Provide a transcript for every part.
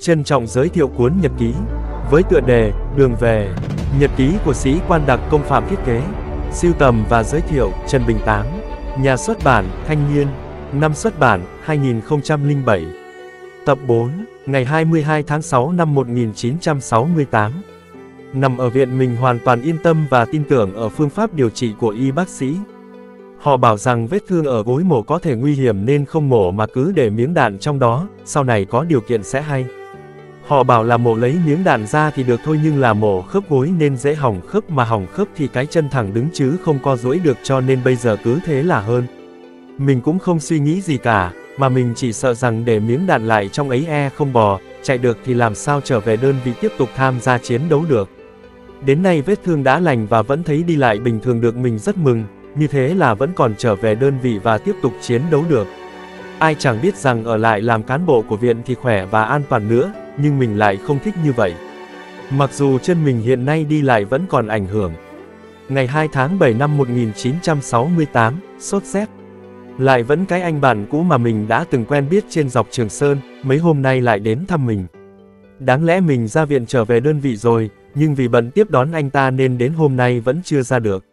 Trân trọng giới thiệu cuốn nhật ký với tựa đề Đường về, nhật ký của sĩ quan đặc công Phạm Thiết Kế, siêu tầm và giới thiệu Trần Bình Tám, nhà xuất bản Thanh Niên, năm xuất bản 2007. Tập 4, ngày 22 tháng 6 năm 1968. Nằm ở viện mình hoàn toàn yên tâm và tin tưởng ở phương pháp điều trị của y bác sĩ. Họ bảo rằng vết thương ở gối mổ có thể nguy hiểm nên không mổ mà cứ để miếng đạn trong đó, sau này có điều kiện sẽ hay. Họ bảo là mổ lấy miếng đạn ra thì được thôi nhưng là mổ khớp gối nên dễ hỏng khớp mà hỏng khớp thì cái chân thẳng đứng chứ không co duỗi được cho nên bây giờ cứ thế là hơn. Mình cũng không suy nghĩ gì cả, mà mình chỉ sợ rằng để miếng đạn lại trong ấy e không bò, chạy được thì làm sao trở về đơn vị tiếp tục tham gia chiến đấu được. Đến nay vết thương đã lành và vẫn thấy đi lại bình thường được mình rất mừng, như thế là vẫn còn trở về đơn vị và tiếp tục chiến đấu được. Ai chẳng biết rằng ở lại làm cán bộ của viện thì khỏe và an toàn nữa, nhưng mình lại không thích như vậy. Mặc dù chân mình hiện nay đi lại vẫn còn ảnh hưởng. Ngày 2 tháng 7 năm 1968, sốt rét. Lại vẫn cái anh bạn cũ mà mình đã từng quen biết trên dọc Trường Sơn, mấy hôm nay lại đến thăm mình. Đáng lẽ mình ra viện trở về đơn vị rồi, nhưng vì bận tiếp đón anh ta nên đến hôm nay vẫn chưa ra được.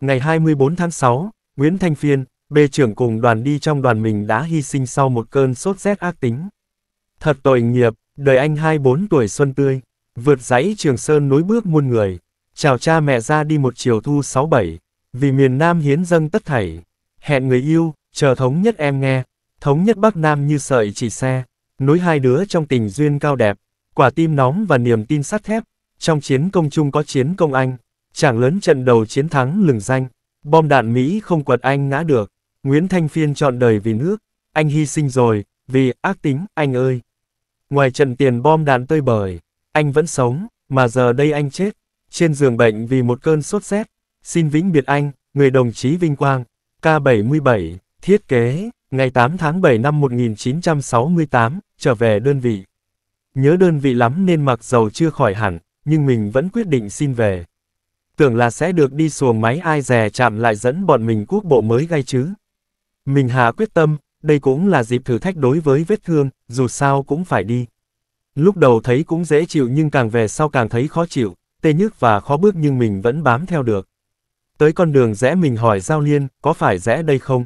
Ngày 24 tháng 6, Nguyễn Thanh Phiên, bê trưởng cùng đoàn đi trong đoàn mình đã hy sinh sau một cơn sốt rét ác tính. Thật tội nghiệp, đời anh 24 tuổi xuân tươi, vượt dãy trường sơn núi bước muôn người, chào cha mẹ ra đi một chiều thu 67, vì miền Nam hiến dâng tất thảy, hẹn người yêu, chờ thống nhất em nghe, thống nhất Bắc Nam như sợi chỉ xe, nối hai đứa trong tình duyên cao đẹp, quả tim nóng và niềm tin sắt thép, trong chiến công chung có chiến công Anh, chàng lớn trận đầu chiến thắng lừng danh, bom đạn Mỹ không quật Anh ngã được. Nguyễn Thanh Phiên chọn đời vì nước, anh hy sinh rồi, vì ác tính, anh ơi. Ngoài trận tiền bom đạn tơi bời, anh vẫn sống, mà giờ đây anh chết, trên giường bệnh vì một cơn sốt rét. Xin vĩnh biệt anh, người đồng chí vinh quang, K77, thiết kế, ngày 8 tháng 7 năm 1968, trở về đơn vị. Nhớ đơn vị lắm nên mặc dầu chưa khỏi hẳn, nhưng mình vẫn quyết định xin về. Tưởng là sẽ được đi xuồng máy ai dè chạm lại dẫn bọn mình quốc bộ mới gay chứ. Mình hạ quyết tâm, đây cũng là dịp thử thách đối với vết thương, dù sao cũng phải đi. Lúc đầu thấy cũng dễ chịu nhưng càng về sau càng thấy khó chịu, tê nhức và khó bước nhưng mình vẫn bám theo được. Tới con đường rẽ mình hỏi Giao Liên, có phải rẽ đây không?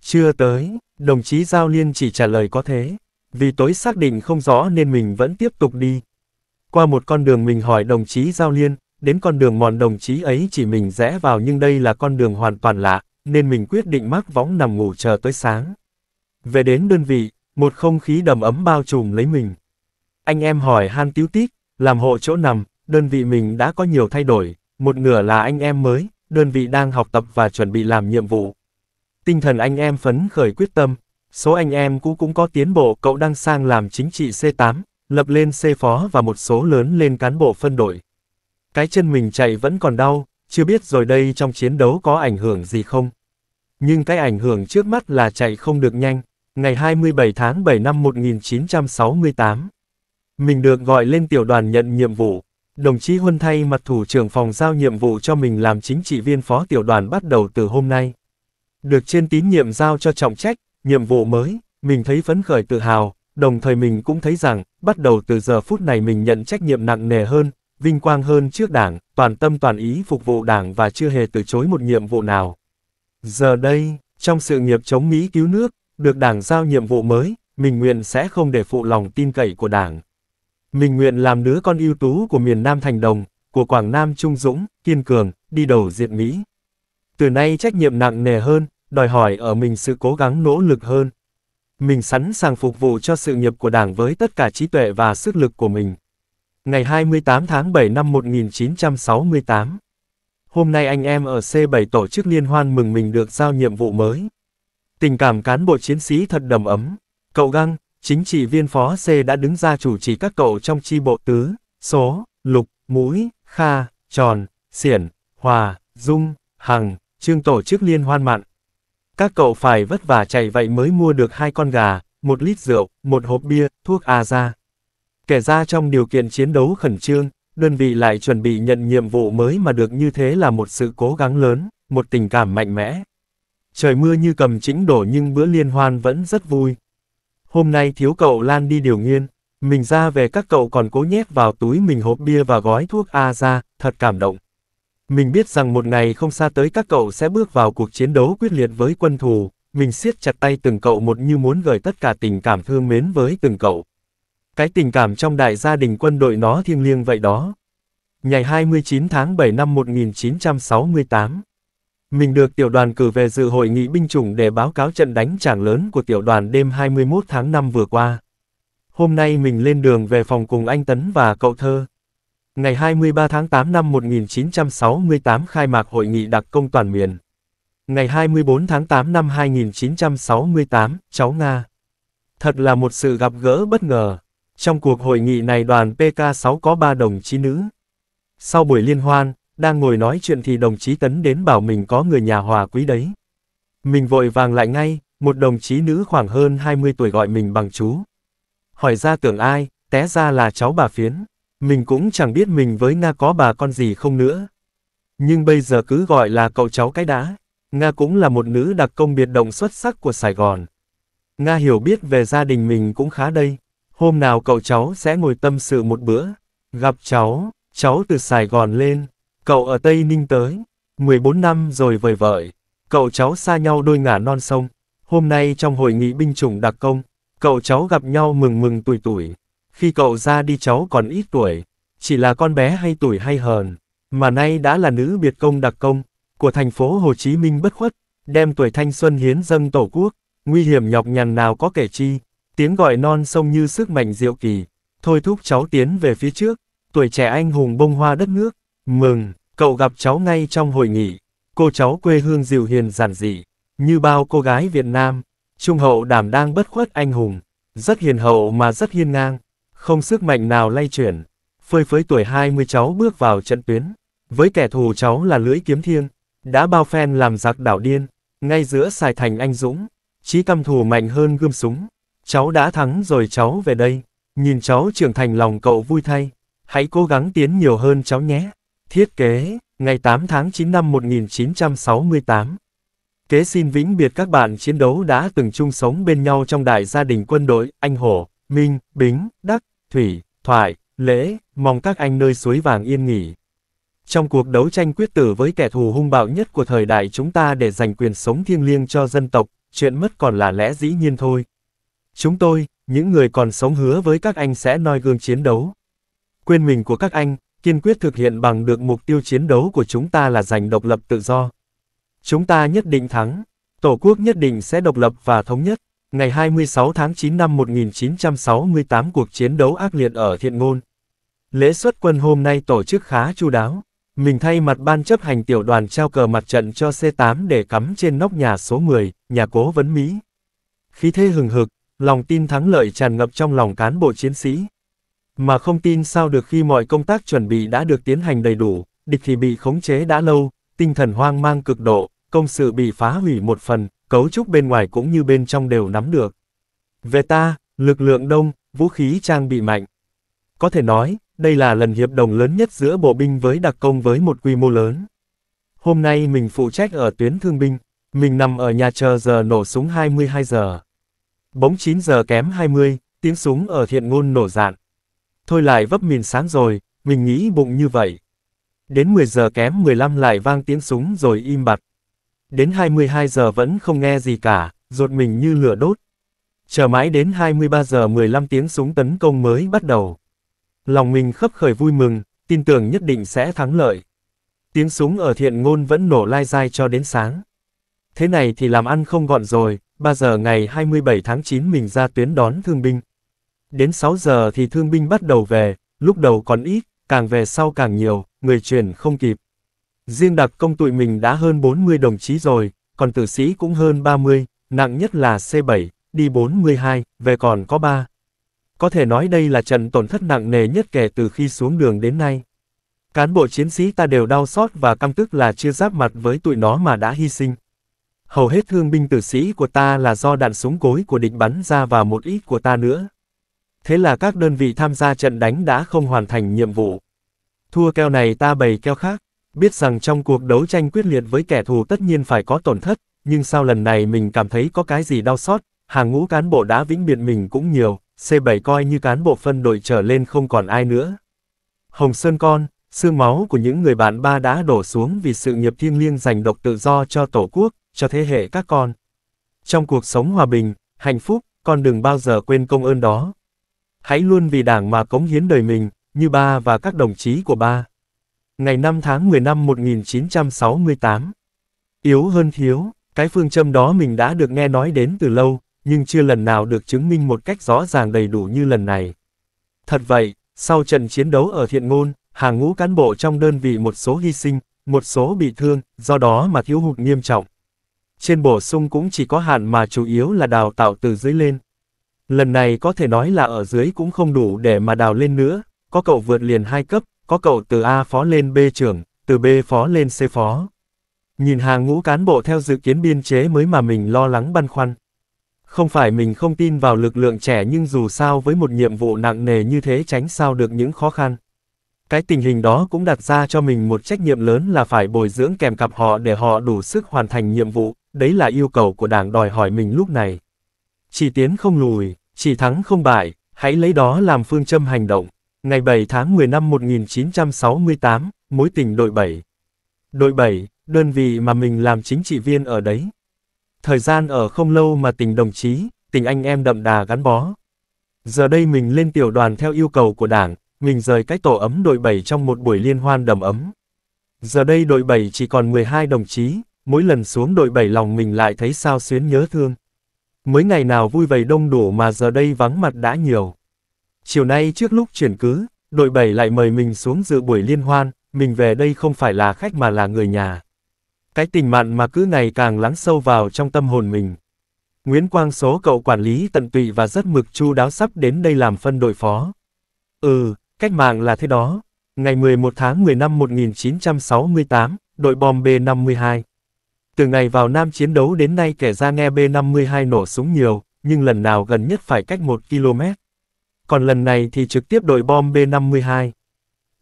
Chưa tới, đồng chí Giao Liên chỉ trả lời có thế. Vì tối xác định không rõ nên mình vẫn tiếp tục đi. Qua một con đường mình hỏi đồng chí Giao Liên, đến con đường mòn đồng chí ấy chỉ mình rẽ vào nhưng đây là con đường hoàn toàn lạ, nên mình quyết định mắc võng nằm ngủ chờ tới sáng. Về đến đơn vị, một không khí đầm ấm bao trùm lấy mình. Anh em hỏi han tiếu tít, làm hộ chỗ nằm, đơn vị mình đã có nhiều thay đổi, một nửa là anh em mới, đơn vị đang học tập và chuẩn bị làm nhiệm vụ. Tinh thần anh em phấn khởi quyết tâm, số anh em cũ cũng có tiến bộ cậu đang sang làm chính trị C8, lập lên C phó và một số lớn lên cán bộ phân đội. Cái chân mình chạy vẫn còn đau, chưa biết rồi đây trong chiến đấu có ảnh hưởng gì không. Nhưng cái ảnh hưởng trước mắt là chạy không được nhanh, ngày 27 tháng 7 năm 1968. Mình được gọi lên tiểu đoàn nhận nhiệm vụ, đồng chí Huân thay mặt thủ trưởng phòng giao nhiệm vụ cho mình làm chính trị viên phó tiểu đoàn bắt đầu từ hôm nay. Được trên tín nhiệm giao cho trọng trách, nhiệm vụ mới, mình thấy phấn khởi tự hào, đồng thời mình cũng thấy rằng, bắt đầu từ giờ phút này mình nhận trách nhiệm nặng nề hơn, vinh quang hơn trước đảng, toàn tâm toàn ý phục vụ đảng và chưa hề từ chối một nhiệm vụ nào. Giờ đây, trong sự nghiệp chống Mỹ cứu nước, được đảng giao nhiệm vụ mới, mình nguyện sẽ không để phụ lòng tin cậy của đảng. Mình nguyện làm đứa con ưu tú của miền Nam Thành Đồng, của Quảng Nam Trung Dũng, kiên cường, đi đầu diệt Mỹ. Từ nay trách nhiệm nặng nề hơn, đòi hỏi ở mình sự cố gắng nỗ lực hơn. Mình sẵn sàng phục vụ cho sự nghiệp của đảng với tất cả trí tuệ và sức lực của mình. Ngày 28 tháng 7 năm 1968. Hôm nay anh em ở C7 tổ chức liên hoan mừng mình được giao nhiệm vụ mới. Tình cảm cán bộ chiến sĩ thật đầm ấm. Cậu Găng, chính trị viên phó C đã đứng ra chủ trì các cậu trong chi bộ tứ, số, lục, mũi, kha, tròn, xiển, hòa, dung, hằng, trương tổ chức liên hoan mặn. Các cậu phải vất vả chạy vậy mới mua được hai con gà, một lít rượu, một hộp bia, thuốc a à ra. Kể ra trong điều kiện chiến đấu khẩn trương, đơn vị lại chuẩn bị nhận nhiệm vụ mới mà được như thế là một sự cố gắng lớn, một tình cảm mạnh mẽ. Trời mưa như cầm chỉnh đổ nhưng bữa liên hoan vẫn rất vui. Hôm nay thiếu cậu Lan đi điều nghiên, mình ra về các cậu còn cố nhét vào túi mình hộp bia và gói thuốc A ra, thật cảm động. Mình biết rằng một ngày không xa tới các cậu sẽ bước vào cuộc chiến đấu quyết liệt với quân thù, mình siết chặt tay từng cậu một như muốn gửi tất cả tình cảm thương mến với từng cậu. Cái tình cảm trong đại gia đình quân đội nó thiêng liêng vậy đó. Ngày 29 tháng 7 năm 1968, mình được tiểu đoàn cử về dự hội nghị binh chủng để báo cáo trận đánh chảng lớn của tiểu đoàn đêm 21 tháng 5 vừa qua. Hôm nay mình lên đường về phòng cùng anh Tấn và cậu thơ. Ngày 23 tháng 8 năm 1968 khai mạc hội nghị đặc công toàn miền. Ngày 24 tháng 8 năm 1968, cháu Nga. Thật là một sự gặp gỡ bất ngờ. Trong cuộc hội nghị này đoàn PK6 có 3 đồng chí nữ. Sau buổi liên hoan, đang ngồi nói chuyện thì đồng chí Tấn đến bảo mình có người nhà hòa quý đấy. Mình vội vàng lại ngay, một đồng chí nữ khoảng hơn 20 tuổi gọi mình bằng chú. Hỏi ra tưởng ai, té ra là cháu bà Phiến. Mình cũng chẳng biết mình với Nga có bà con gì không nữa. Nhưng bây giờ cứ gọi là cậu cháu cái đã. Nga cũng là một nữ đặc công biệt động xuất sắc của Sài Gòn. Nga hiểu biết về gia đình mình cũng khá đây. Hôm nào cậu cháu sẽ ngồi tâm sự một bữa. Gặp cháu, cháu từ Sài Gòn lên, cậu ở Tây Ninh tới. 14 năm rồi vời vợi, cậu cháu xa nhau đôi ngả non sông. Hôm nay trong hội nghị binh chủng đặc công, cậu cháu gặp nhau mừng mừng tuổi tuổi. Khi cậu ra đi cháu còn ít tuổi, chỉ là con bé hay tuổi hay hờn, mà nay đã là nữ biệt công đặc công, của thành phố Hồ Chí Minh bất khuất, đem tuổi thanh xuân hiến dâng tổ quốc, nguy hiểm nhọc nhằn nào có kẻ chi. Tiếng gọi non sông như sức mạnh diệu kỳ, thôi thúc cháu tiến về phía trước, tuổi trẻ anh hùng bông hoa đất nước, mừng, cậu gặp cháu ngay trong hội nghị, cô cháu quê hương dịu hiền giản dị, như bao cô gái Việt Nam, trung hậu đảm đang bất khuất anh hùng, rất hiền hậu mà rất hiên ngang, không sức mạnh nào lay chuyển, phơi phới tuổi 20 cháu bước vào trận tuyến, với kẻ thù cháu là lưỡi kiếm thiêng, đã bao phen làm giặc đảo điên, ngay giữa Sài Thành anh dũng, trí căm thù mạnh hơn gươm súng. Cháu đã thắng rồi cháu về đây. Nhìn cháu trưởng thành lòng cậu vui thay. Hãy cố gắng tiến nhiều hơn cháu nhé. Thiết kế, ngày 8 tháng 9 năm 1968. Kế xin vĩnh biệt các bạn chiến đấu đã từng chung sống bên nhau trong đại gia đình quân đội, anh Hổ, Minh, Bính, Đắc, Thủy, Thoại, Lễ, mong các anh nơi suối vàng yên nghỉ. Trong cuộc đấu tranh quyết tử với kẻ thù hung bạo nhất của thời đại chúng ta để giành quyền sống thiêng liêng cho dân tộc, chuyện mất còn là lẽ dĩ nhiên thôi. Chúng tôi, những người còn sống hứa với các anh sẽ noi gương chiến đấu. Quên mình của các anh, kiên quyết thực hiện bằng được mục tiêu chiến đấu của chúng ta là giành độc lập tự do. Chúng ta nhất định thắng, Tổ quốc nhất định sẽ độc lập và thống nhất. Ngày 26 tháng 9 năm 1968 cuộc chiến đấu ác liệt ở Thiện Ngôn. Lễ xuất quân hôm nay tổ chức khá chu đáo. Mình thay mặt ban chấp hành tiểu đoàn trao cờ mặt trận cho C8 để cắm trên nóc nhà số 10, nhà cố vấn Mỹ. Khí thế hừng hực, lòng tin thắng lợi tràn ngập trong lòng cán bộ chiến sĩ. Mà không tin sao được khi mọi công tác chuẩn bị đã được tiến hành đầy đủ, địch thì bị khống chế đã lâu, tinh thần hoang mang cực độ, công sự bị phá hủy một phần, cấu trúc bên ngoài cũng như bên trong đều nắm được. Về ta, lực lượng đông, vũ khí trang bị mạnh. Có thể nói, đây là lần hiệp đồng lớn nhất giữa bộ binh với đặc công với một quy mô lớn. Hôm nay mình phụ trách ở tuyến thương binh, mình nằm ở nhà chờ giờ nổ súng 22 giờ. Bỗng 9 giờ kém 20, tiếng súng ở thiện ngôn nổ dạn. Thôi lại vấp mình sáng rồi, mình nghĩ bụng như vậy. Đến 10 giờ kém 15 lại vang tiếng súng rồi im bặt. Đến 22 giờ vẫn không nghe gì cả, ruột mình như lửa đốt. Chờ mãi đến 23 giờ 15 tiếng súng tấn công mới bắt đầu. Lòng mình khấp khởi vui mừng, tin tưởng nhất định sẽ thắng lợi. Tiếng súng ở thiện ngôn vẫn nổ lai dai cho đến sáng. Thế này thì làm ăn không gọn rồi, 3 giờ ngày 27 tháng 9 mình ra tuyến đón thương binh. Đến 6 giờ thì thương binh bắt đầu về, lúc đầu còn ít, càng về sau càng nhiều, người chuyển không kịp. Riêng đặc công tụi mình đã hơn 40 đồng chí rồi, còn tử sĩ cũng hơn 30, nặng nhất là C7, đi 42, về còn có 3. Có thể nói đây là trận tổn thất nặng nề nhất kể từ khi xuống đường đến nay. Cán bộ chiến sĩ ta đều đau xót và căm tức là chưa giáp mặt với tụi nó mà đã hy sinh. Hầu hết thương binh tử sĩ của ta là do đạn súng cối của địch bắn ra và một ít của ta nữa. Thế là các đơn vị tham gia trận đánh đã không hoàn thành nhiệm vụ. Thua keo này ta bày keo khác, biết rằng trong cuộc đấu tranh quyết liệt với kẻ thù tất nhiên phải có tổn thất, nhưng sau lần này mình cảm thấy có cái gì đau xót, hàng ngũ cán bộ đã vĩnh biệt mình cũng nhiều, C7 coi như cán bộ phân đội trở lên không còn ai nữa. Hồng Sơn con, xương máu của những người bạn ba đã đổ xuống vì sự nghiệp thiêng liêng giành độc tự do cho Tổ quốc, cho thế hệ các con. Trong cuộc sống hòa bình, hạnh phúc, con đừng bao giờ quên công ơn đó. Hãy luôn vì Đảng mà cống hiến đời mình, như ba và các đồng chí của ba. Ngày 5 tháng 10 năm 1968. Yếu hơn thiếu, cái phương châm đó mình đã được nghe nói đến từ lâu, nhưng chưa lần nào được chứng minh một cách rõ ràng đầy đủ như lần này. Thật vậy, sau trận chiến đấu ở Thiện Ngôn, hàng ngũ cán bộ trong đơn vị một số hy sinh, một số bị thương, do đó mà thiếu hụt nghiêm trọng trên bổ sung cũng chỉ có hạn mà chủ yếu là đào tạo từ dưới lên. Lần này có thể nói là ở dưới cũng không đủ để mà đào lên nữa, có cậu vượt liền hai cấp, có cậu từ A phó lên B trưởng, từ B phó lên C phó. Nhìn hàng ngũ cán bộ theo dự kiến biên chế mới mà mình lo lắng băn khoăn. Không phải mình không tin vào lực lượng trẻ nhưng dù sao với một nhiệm vụ nặng nề như thế tránh sao được những khó khăn. Cái tình hình đó cũng đặt ra cho mình một trách nhiệm lớn là phải bồi dưỡng kèm cặp họ để họ đủ sức hoàn thành nhiệm vụ đấy là yêu cầu của đảng đòi hỏi mình lúc này. Chỉ tiến không lùi, chỉ thắng không bại, hãy lấy đó làm phương châm hành động. Ngày 7 tháng 10 năm 1968, mối tình đội 7. Đội 7, đơn vị mà mình làm chính trị viên ở đấy. Thời gian ở không lâu mà tình đồng chí, tình anh em đậm đà gắn bó. Giờ đây mình lên tiểu đoàn theo yêu cầu của đảng, mình rời cái tổ ấm đội 7 trong một buổi liên hoan đầm ấm. Giờ đây đội 7 chỉ còn 12 đồng chí, mỗi lần xuống đội bảy lòng mình lại thấy sao xuyến nhớ thương. Mới ngày nào vui vầy đông đủ mà giờ đây vắng mặt đã nhiều. Chiều nay trước lúc chuyển cứ, đội bảy lại mời mình xuống dự buổi liên hoan, mình về đây không phải là khách mà là người nhà. Cái tình mặn mà cứ ngày càng lắng sâu vào trong tâm hồn mình. Nguyễn Quang số cậu quản lý tận tụy và rất mực chu đáo sắp đến đây làm phân đội phó. Ừ, cách mạng là thế đó. Ngày 11 tháng 10 năm 1968, đội bom B-52. Từ ngày vào Nam chiến đấu đến nay kẻ ra nghe B-52 nổ súng nhiều, nhưng lần nào gần nhất phải cách 1 km. Còn lần này thì trực tiếp đội bom B-52.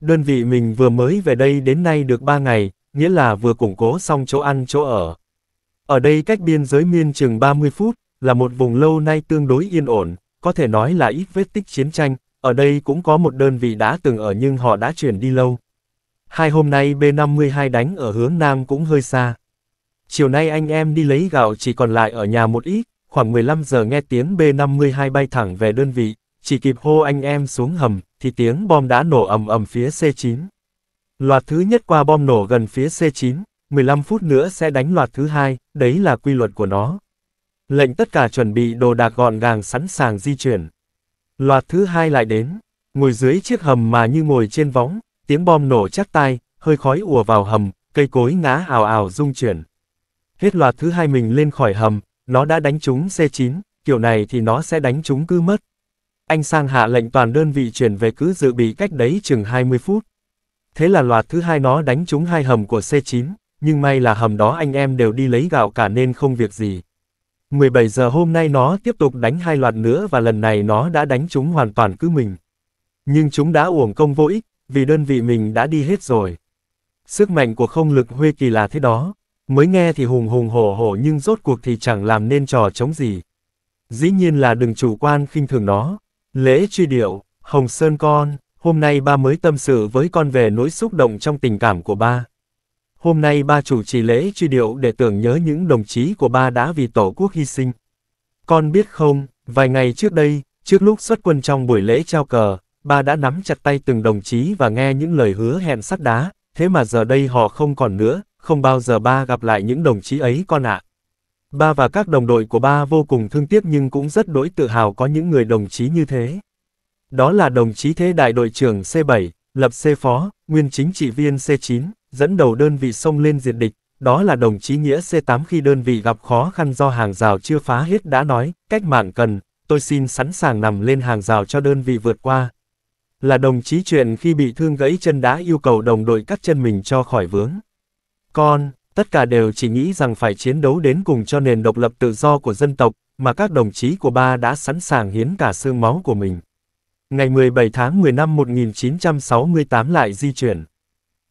Đơn vị mình vừa mới về đây đến nay được 3 ngày, nghĩa là vừa củng cố xong chỗ ăn chỗ ở. Ở đây cách biên giới miên chừng 30 phút, là một vùng lâu nay tương đối yên ổn, có thể nói là ít vết tích chiến tranh, ở đây cũng có một đơn vị đã từng ở nhưng họ đã chuyển đi lâu. Hai hôm nay B-52 đánh ở hướng Nam cũng hơi xa. Chiều nay anh em đi lấy gạo chỉ còn lại ở nhà một ít, khoảng 15 giờ nghe tiếng B-52 bay thẳng về đơn vị, chỉ kịp hô anh em xuống hầm, thì tiếng bom đã nổ ầm ầm phía C9. Loạt thứ nhất qua bom nổ gần phía C9, 15 phút nữa sẽ đánh loạt thứ hai, đấy là quy luật của nó. Lệnh tất cả chuẩn bị đồ đạc gọn gàng sẵn sàng di chuyển. Loạt thứ hai lại đến, ngồi dưới chiếc hầm mà như ngồi trên võng, tiếng bom nổ chắc tai, hơi khói ùa vào hầm, cây cối ngã ảo ảo rung chuyển, hết loạt thứ hai mình lên khỏi hầm, nó đã đánh trúng C9, kiểu này thì nó sẽ đánh trúng cứ mất. Anh Sang hạ lệnh toàn đơn vị chuyển về cứ dự bị cách đấy chừng 20 phút. Thế là loạt thứ hai nó đánh trúng hai hầm của C9, nhưng may là hầm đó anh em đều đi lấy gạo cả nên không việc gì. 17 giờ hôm nay nó tiếp tục đánh hai loạt nữa và lần này nó đã đánh chúng hoàn toàn cứ mình. Nhưng chúng đã uổng công vô ích, vì đơn vị mình đã đi hết rồi. Sức mạnh của không lực Huê Kỳ là thế đó mới nghe thì hùng hùng hổ hổ nhưng rốt cuộc thì chẳng làm nên trò chống gì. Dĩ nhiên là đừng chủ quan khinh thường nó. Lễ truy điệu, Hồng Sơn con, hôm nay ba mới tâm sự với con về nỗi xúc động trong tình cảm của ba. Hôm nay ba chủ trì lễ truy điệu để tưởng nhớ những đồng chí của ba đã vì Tổ quốc hy sinh. Con biết không, vài ngày trước đây, trước lúc xuất quân trong buổi lễ trao cờ, ba đã nắm chặt tay từng đồng chí và nghe những lời hứa hẹn sắt đá, thế mà giờ đây họ không còn nữa, không bao giờ ba gặp lại những đồng chí ấy con ạ. À. Ba và các đồng đội của ba vô cùng thương tiếc nhưng cũng rất đỗi tự hào có những người đồng chí như thế. Đó là đồng chí thế đại đội trưởng C7, lập C phó, nguyên chính trị viên C9, dẫn đầu đơn vị sông lên diệt địch, đó là đồng chí Nghĩa C8 khi đơn vị gặp khó khăn do hàng rào chưa phá hết đã nói, cách mạng cần, tôi xin sẵn sàng nằm lên hàng rào cho đơn vị vượt qua. Là đồng chí chuyện khi bị thương gãy chân đã yêu cầu đồng đội cắt chân mình cho khỏi vướng con, tất cả đều chỉ nghĩ rằng phải chiến đấu đến cùng cho nền độc lập tự do của dân tộc, mà các đồng chí của ba đã sẵn sàng hiến cả xương máu của mình. Ngày 17 tháng 10 năm 1968 lại di chuyển.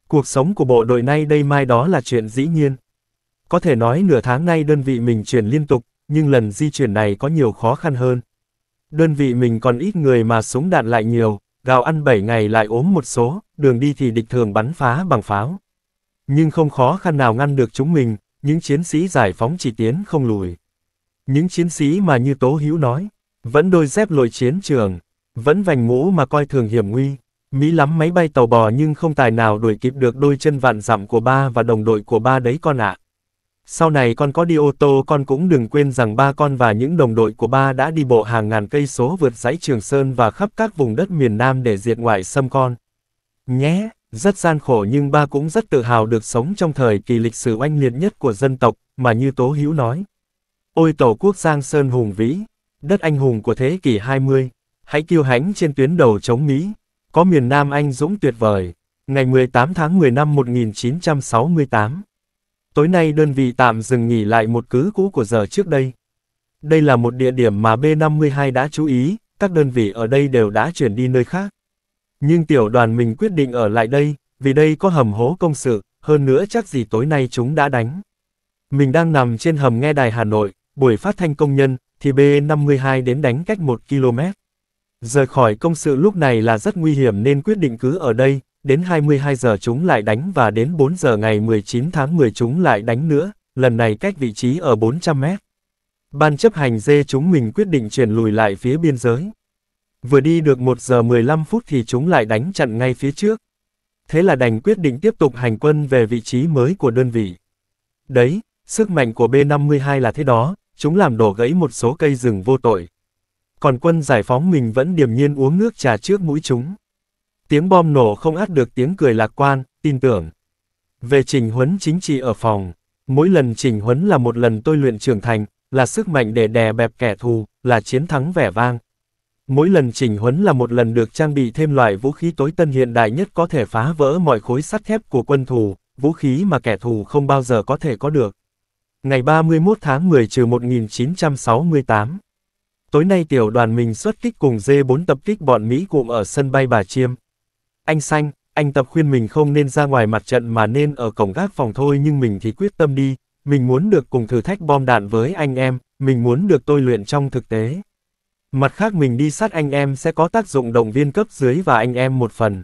Cuộc sống của bộ đội nay đây mai đó là chuyện dĩ nhiên. Có thể nói nửa tháng nay đơn vị mình chuyển liên tục, nhưng lần di chuyển này có nhiều khó khăn hơn. Đơn vị mình còn ít người mà súng đạn lại nhiều, gạo ăn 7 ngày lại ốm một số, đường đi thì địch thường bắn phá bằng pháo. Nhưng không khó khăn nào ngăn được chúng mình, những chiến sĩ giải phóng chỉ tiến không lùi. Những chiến sĩ mà như Tố Hữu nói, vẫn đôi dép lội chiến trường, vẫn vành mũ mà coi thường hiểm nguy. Mỹ lắm máy bay tàu bò nhưng không tài nào đuổi kịp được đôi chân vạn dặm của ba và đồng đội của ba đấy con ạ. À. Sau này con có đi ô tô con cũng đừng quên rằng ba con và những đồng đội của ba đã đi bộ hàng ngàn cây số vượt dãy Trường Sơn và khắp các vùng đất miền Nam để diệt ngoại xâm con. Nhé! Rất gian khổ nhưng ba cũng rất tự hào được sống trong thời kỳ lịch sử oanh liệt nhất của dân tộc, mà như Tố Hữu nói. Ôi Tổ quốc Giang Sơn hùng vĩ, đất anh hùng của thế kỷ 20, hãy kiêu hãnh trên tuyến đầu chống Mỹ, có miền Nam anh dũng tuyệt vời. Ngày 18 tháng 10 năm 1968. Tối nay đơn vị tạm dừng nghỉ lại một cứ cũ của giờ trước đây. Đây là một địa điểm mà B52 đã chú ý, các đơn vị ở đây đều đã chuyển đi nơi khác. Nhưng tiểu đoàn mình quyết định ở lại đây, vì đây có hầm hố công sự, hơn nữa chắc gì tối nay chúng đã đánh. Mình đang nằm trên hầm nghe đài Hà Nội, buổi phát thanh công nhân, thì B52 đến đánh cách 1 km. Rời khỏi công sự lúc này là rất nguy hiểm nên quyết định cứ ở đây, đến 22 giờ chúng lại đánh và đến 4 giờ ngày 19 tháng 10 chúng lại đánh nữa, lần này cách vị trí ở 400 mét. Ban chấp hành dê chúng mình quyết định chuyển lùi lại phía biên giới. Vừa đi được 1 giờ 15 phút thì chúng lại đánh chặn ngay phía trước. Thế là đành quyết định tiếp tục hành quân về vị trí mới của đơn vị. Đấy, sức mạnh của B-52 là thế đó, chúng làm đổ gãy một số cây rừng vô tội. Còn quân giải phóng mình vẫn điềm nhiên uống nước trà trước mũi chúng. Tiếng bom nổ không át được tiếng cười lạc quan, tin tưởng. Về trình huấn chính trị ở phòng, mỗi lần trình huấn là một lần tôi luyện trưởng thành, là sức mạnh để đè bẹp kẻ thù, là chiến thắng vẻ vang. Mỗi lần chỉnh huấn là một lần được trang bị thêm loại vũ khí tối tân hiện đại nhất có thể phá vỡ mọi khối sắt thép của quân thù, vũ khí mà kẻ thù không bao giờ có thể có được. Ngày 31 tháng 10 trừ 1968 Tối nay tiểu đoàn mình xuất kích cùng dê 4 tập kích bọn Mỹ cụm ở sân bay Bà Chiêm. Anh Xanh, anh Tập khuyên mình không nên ra ngoài mặt trận mà nên ở cổng gác phòng thôi nhưng mình thì quyết tâm đi, mình muốn được cùng thử thách bom đạn với anh em, mình muốn được tôi luyện trong thực tế. Mặt khác mình đi sát anh em sẽ có tác dụng động viên cấp dưới và anh em một phần.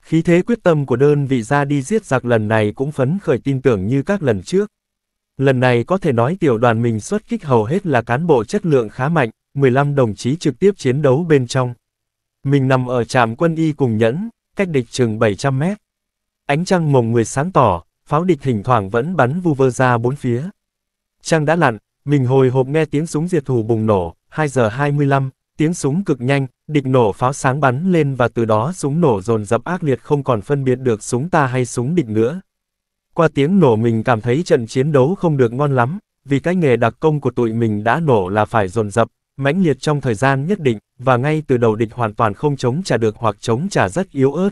Khí thế quyết tâm của đơn vị ra đi giết giặc lần này cũng phấn khởi tin tưởng như các lần trước. Lần này có thể nói tiểu đoàn mình xuất kích hầu hết là cán bộ chất lượng khá mạnh, 15 đồng chí trực tiếp chiến đấu bên trong. Mình nằm ở trạm quân y cùng nhẫn, cách địch chừng 700 mét. Ánh trăng mồng người sáng tỏ, pháo địch thỉnh thoảng vẫn bắn vu vơ ra bốn phía. Trăng đã lặn, mình hồi hộp nghe tiếng súng diệt thù bùng nổ, 2 giờ 25, tiếng súng cực nhanh, địch nổ pháo sáng bắn lên và từ đó súng nổ dồn dập ác liệt không còn phân biệt được súng ta hay súng địch nữa. Qua tiếng nổ mình cảm thấy trận chiến đấu không được ngon lắm, vì cái nghề đặc công của tụi mình đã nổ là phải dồn dập, mãnh liệt trong thời gian nhất định, và ngay từ đầu địch hoàn toàn không chống trả được hoặc chống trả rất yếu ớt.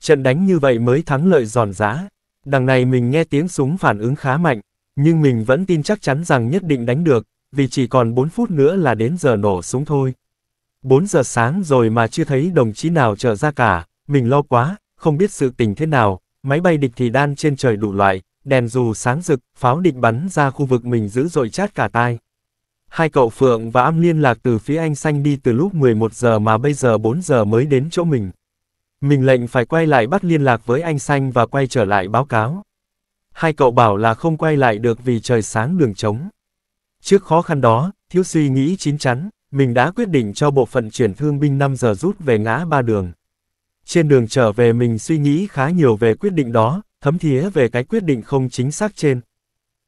Trận đánh như vậy mới thắng lợi giòn giá. Đằng này mình nghe tiếng súng phản ứng khá mạnh, nhưng mình vẫn tin chắc chắn rằng nhất định đánh được, vì chỉ còn 4 phút nữa là đến giờ nổ súng thôi. 4 giờ sáng rồi mà chưa thấy đồng chí nào trở ra cả, mình lo quá, không biết sự tình thế nào, máy bay địch thì đan trên trời đủ loại, đèn dù sáng rực, pháo địch bắn ra khu vực mình dữ dội chát cả tai. Hai cậu Phượng và Am liên lạc từ phía anh Xanh đi từ lúc 11 giờ mà bây giờ 4 giờ mới đến chỗ mình. Mình lệnh phải quay lại bắt liên lạc với anh Xanh và quay trở lại báo cáo. Hai cậu bảo là không quay lại được vì trời sáng đường trống. Trước khó khăn đó, thiếu suy nghĩ chín chắn, mình đã quyết định cho bộ phận chuyển thương binh 5 giờ rút về ngã ba đường. Trên đường trở về mình suy nghĩ khá nhiều về quyết định đó, thấm thía về cái quyết định không chính xác trên.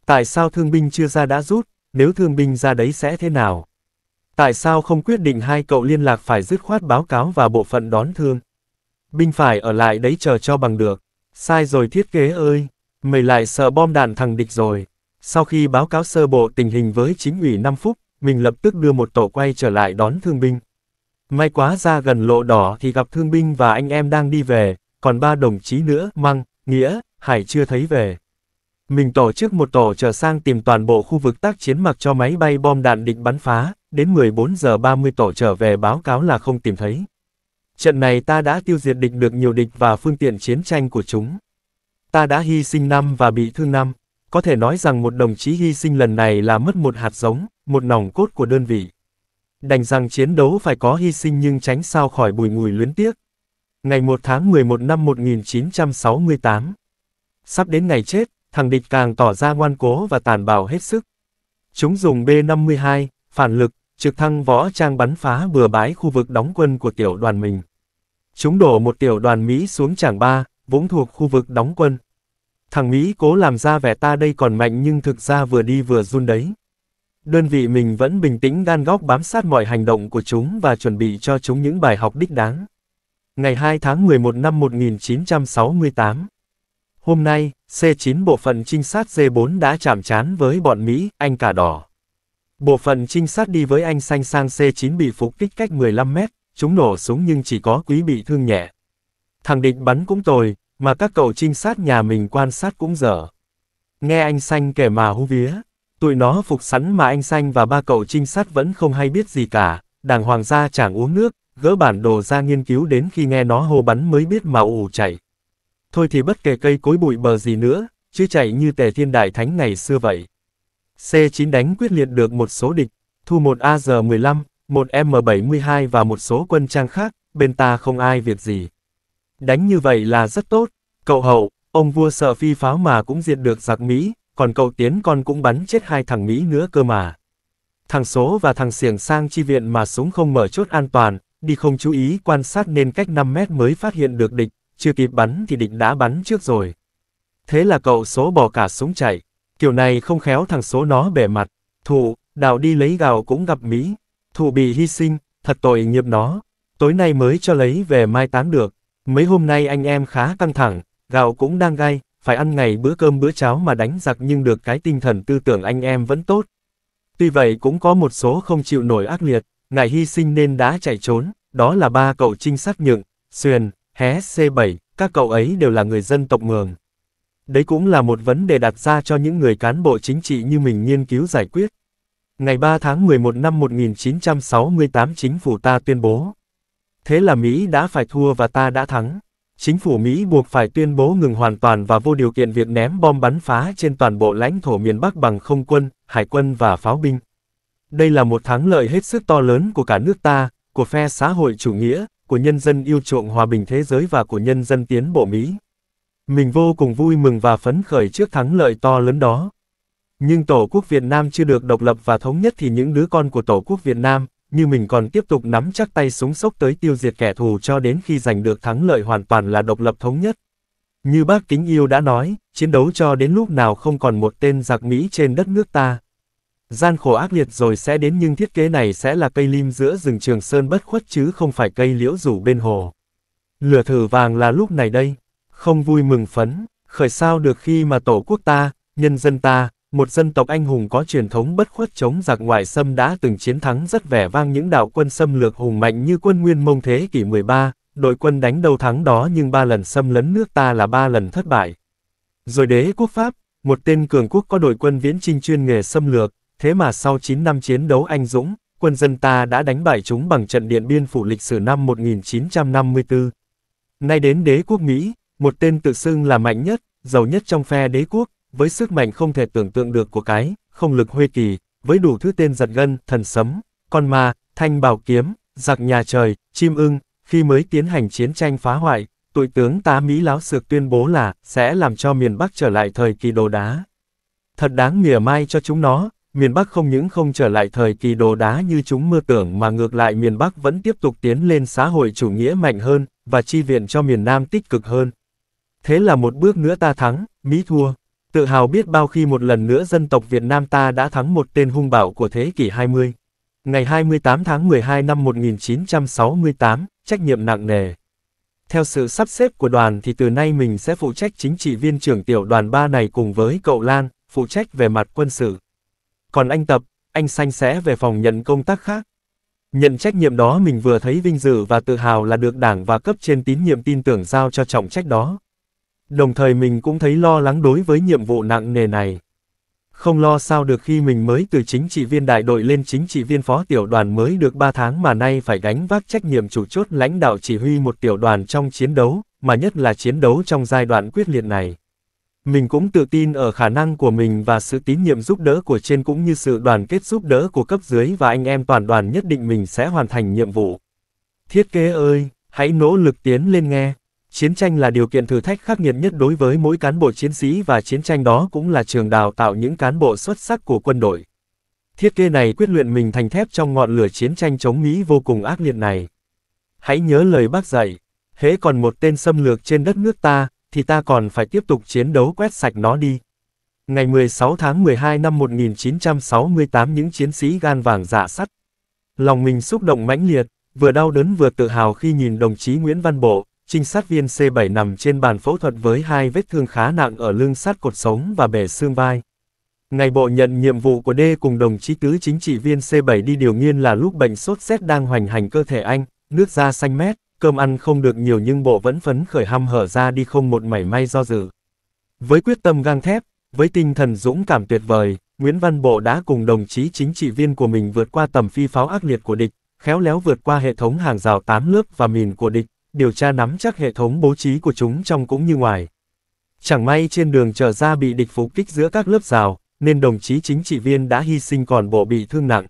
Tại sao thương binh chưa ra đã rút, nếu thương binh ra đấy sẽ thế nào? Tại sao không quyết định hai cậu liên lạc phải dứt khoát báo cáo và bộ phận đón thương? Binh phải ở lại đấy chờ cho bằng được. Sai rồi thiết kế ơi, mày lại sợ bom đạn thằng địch rồi. Sau khi báo cáo sơ bộ tình hình với chính ủy 5 phút, mình lập tức đưa một tổ quay trở lại đón thương binh. May quá ra gần lộ đỏ thì gặp thương binh và anh em đang đi về, còn ba đồng chí nữa, Măng, Nghĩa, Hải chưa thấy về. Mình tổ chức một tổ trở sang tìm toàn bộ khu vực tác chiến mặc cho máy bay bom đạn địch bắn phá, đến 14 giờ 30 tổ trở về báo cáo là không tìm thấy. Trận này ta đã tiêu diệt địch được nhiều địch và phương tiện chiến tranh của chúng. Ta đã hy sinh năm và bị thương năm. Có thể nói rằng một đồng chí hy sinh lần này là mất một hạt giống, một nòng cốt của đơn vị. Đành rằng chiến đấu phải có hy sinh nhưng tránh sao khỏi bùi ngùi luyến tiếc. Ngày 1 tháng 11 năm 1968. Sắp đến ngày chết, thằng địch càng tỏ ra ngoan cố và tàn bạo hết sức. Chúng dùng B-52, phản lực, trực thăng võ trang bắn phá bừa bãi khu vực đóng quân của tiểu đoàn mình. Chúng đổ một tiểu đoàn Mỹ xuống Trảng Ba, vũng thuộc khu vực đóng quân. Thằng Mỹ cố làm ra vẻ ta đây còn mạnh nhưng thực ra vừa đi vừa run đấy. Đơn vị mình vẫn bình tĩnh gan góc bám sát mọi hành động của chúng và chuẩn bị cho chúng những bài học đích đáng. Ngày 2 tháng 11 năm 1968 Hôm nay, C9 bộ phận trinh sát D4 đã chạm chán với bọn Mỹ, Anh cả đỏ. Bộ phận trinh sát đi với anh xanh sang C9 bị phục kích cách 15 mét, chúng nổ súng nhưng chỉ có quý bị thương nhẹ. Thằng địch bắn cũng tồi, mà các cậu trinh sát nhà mình quan sát cũng dở. Nghe anh xanh kể mà hú vía, tụi nó phục sẵn mà anh xanh và ba cậu trinh sát vẫn không hay biết gì cả, đàng hoàng gia chẳng uống nước, gỡ bản đồ ra nghiên cứu đến khi nghe nó hô bắn mới biết mà ủ chạy. Thôi thì bất kể cây cối bụi bờ gì nữa, chứ chạy như tề thiên đại thánh ngày xưa vậy. C9 đánh quyết liệt được một số địch, thu một AR-15, một M72 và một số quân trang khác, bên ta không ai việc gì. Đánh như vậy là rất tốt. Cậu hậu, ông vua sợ phi pháo mà cũng diệt được giặc Mỹ, còn cậu tiến con cũng bắn chết hai thằng Mỹ nữa cơ mà. Thằng số và thằng xiềng sang chi viện mà súng không mở chốt an toàn, đi không chú ý quan sát nên cách 5 mét mới phát hiện được địch, chưa kịp bắn thì địch đã bắn trước rồi. Thế là cậu số bỏ cả súng chạy, kiểu này không khéo thằng số nó bể mặt, thụ, đào đi lấy gạo cũng gặp Mỹ, thụ bị hy sinh, thật tội nghiệp nó, tối nay mới cho lấy về mai tán được. Mấy hôm nay anh em khá căng thẳng, gạo cũng đang gai, phải ăn ngày bữa cơm bữa cháo mà đánh giặc nhưng được cái tinh thần tư tưởng anh em vẫn tốt. Tuy vậy cũng có một số không chịu nổi ác liệt, ngại hy sinh nên đã chạy trốn, đó là ba cậu trinh sát nhượng, xuyền, hé C7, các cậu ấy đều là người dân tộc mường. Đấy cũng là một vấn đề đặt ra cho những người cán bộ chính trị như mình nghiên cứu giải quyết. Ngày 3 tháng 11 năm 1968 chính phủ ta tuyên bố, Thế là Mỹ đã phải thua và ta đã thắng. Chính phủ Mỹ buộc phải tuyên bố ngừng hoàn toàn và vô điều kiện việc ném bom bắn phá trên toàn bộ lãnh thổ miền Bắc bằng không quân, hải quân và pháo binh. Đây là một thắng lợi hết sức to lớn của cả nước ta, của phe xã hội chủ nghĩa, của nhân dân yêu chuộng hòa bình thế giới và của nhân dân tiến bộ Mỹ. Mình vô cùng vui mừng và phấn khởi trước thắng lợi to lớn đó. Nhưng Tổ quốc Việt Nam chưa được độc lập và thống nhất thì những đứa con của Tổ quốc Việt Nam, như mình còn tiếp tục nắm chắc tay súng sốc tới tiêu diệt kẻ thù cho đến khi giành được thắng lợi hoàn toàn là độc lập thống nhất. Như bác Kính Yêu đã nói, chiến đấu cho đến lúc nào không còn một tên giặc Mỹ trên đất nước ta. Gian khổ ác liệt rồi sẽ đến nhưng thiết kế này sẽ là cây lim giữa rừng Trường Sơn bất khuất chứ không phải cây liễu rủ bên hồ. Lửa thử vàng là lúc này đây, không vui mừng phấn, khởi sao được khi mà tổ quốc ta, nhân dân ta, một dân tộc anh hùng có truyền thống bất khuất chống giặc ngoại xâm đã từng chiến thắng rất vẻ vang những đạo quân xâm lược hùng mạnh như quân Nguyên Mông thế kỷ 13, đội quân đánh đầu thắng đó nhưng ba lần xâm lấn nước ta là ba lần thất bại. Rồi đế quốc Pháp, một tên cường quốc có đội quân viễn trinh chuyên nghề xâm lược, thế mà sau 9 năm chiến đấu anh dũng, quân dân ta đã đánh bại chúng bằng trận điện biên phủ lịch sử năm 1954. Nay đến đế quốc Mỹ, một tên tự xưng là mạnh nhất, giàu nhất trong phe đế quốc, với sức mạnh không thể tưởng tượng được của cái, không lực huy kỳ, với đủ thứ tên giật gân, thần sấm, con ma, thanh bảo kiếm, giặc nhà trời, chim ưng, khi mới tiến hành chiến tranh phá hoại, tụi tướng tá Mỹ Láo Sược tuyên bố là, sẽ làm cho miền Bắc trở lại thời kỳ đồ đá. Thật đáng mỉa mai cho chúng nó, miền Bắc không những không trở lại thời kỳ đồ đá như chúng mơ tưởng mà ngược lại miền Bắc vẫn tiếp tục tiến lên xã hội chủ nghĩa mạnh hơn, và chi viện cho miền Nam tích cực hơn. Thế là một bước nữa ta thắng, Mỹ thua tự hào biết bao khi một lần nữa dân tộc Việt Nam ta đã thắng một tên hung bạo của thế kỷ 20. Ngày 28 tháng 12 năm 1968, trách nhiệm nặng nề. Theo sự sắp xếp của đoàn thì từ nay mình sẽ phụ trách chính trị viên trưởng tiểu đoàn 3 này cùng với cậu Lan, phụ trách về mặt quân sự. Còn anh Tập, anh Xanh sẽ về phòng nhận công tác khác. Nhận trách nhiệm đó mình vừa thấy vinh dự và tự hào là được đảng và cấp trên tín nhiệm tin tưởng giao cho trọng trách đó. Đồng thời mình cũng thấy lo lắng đối với nhiệm vụ nặng nề này. Không lo sao được khi mình mới từ chính trị viên đại đội lên chính trị viên phó tiểu đoàn mới được 3 tháng mà nay phải gánh vác trách nhiệm chủ chốt lãnh đạo chỉ huy một tiểu đoàn trong chiến đấu, mà nhất là chiến đấu trong giai đoạn quyết liệt này. Mình cũng tự tin ở khả năng của mình và sự tín nhiệm giúp đỡ của trên cũng như sự đoàn kết giúp đỡ của cấp dưới và anh em toàn đoàn nhất định mình sẽ hoàn thành nhiệm vụ. Thiết kế ơi, hãy nỗ lực tiến lên nghe. Chiến tranh là điều kiện thử thách khắc nghiệt nhất đối với mỗi cán bộ chiến sĩ và chiến tranh đó cũng là trường đào tạo những cán bộ xuất sắc của quân đội. Thiết kế này quyết luyện mình thành thép trong ngọn lửa chiến tranh chống Mỹ vô cùng ác liệt này. Hãy nhớ lời bác dạy, hễ còn một tên xâm lược trên đất nước ta, thì ta còn phải tiếp tục chiến đấu quét sạch nó đi. Ngày 16 tháng 12 năm 1968 những chiến sĩ gan vàng dạ sắt. Lòng mình xúc động mãnh liệt, vừa đau đớn vừa tự hào khi nhìn đồng chí Nguyễn Văn Bộ, Trinh sát viên C7 nằm trên bàn phẫu thuật với hai vết thương khá nặng ở lưng sát cột sống và bể xương vai. Ngày bộ nhận nhiệm vụ của D cùng đồng chí tứ chính trị viên C7 đi điều nghiên là lúc bệnh sốt rét đang hoành hành cơ thể anh, nước da xanh mét, cơm ăn không được nhiều nhưng bộ vẫn phấn khởi hăm hở ra đi không một mảy may do dự. Với quyết tâm gang thép, với tinh thần dũng cảm tuyệt vời, Nguyễn Văn Bộ đã cùng đồng chí chính trị viên của mình vượt qua tầm phi pháo ác liệt của địch, khéo léo vượt qua hệ thống hàng rào tám lớp và mìn của địch, điều tra nắm chắc hệ thống bố trí của chúng trong cũng như ngoài. Chẳng may trên đường trở ra bị địch phục kích giữa các lớp rào, nên đồng chí chính trị viên đã hy sinh còn bộ bị thương nặng.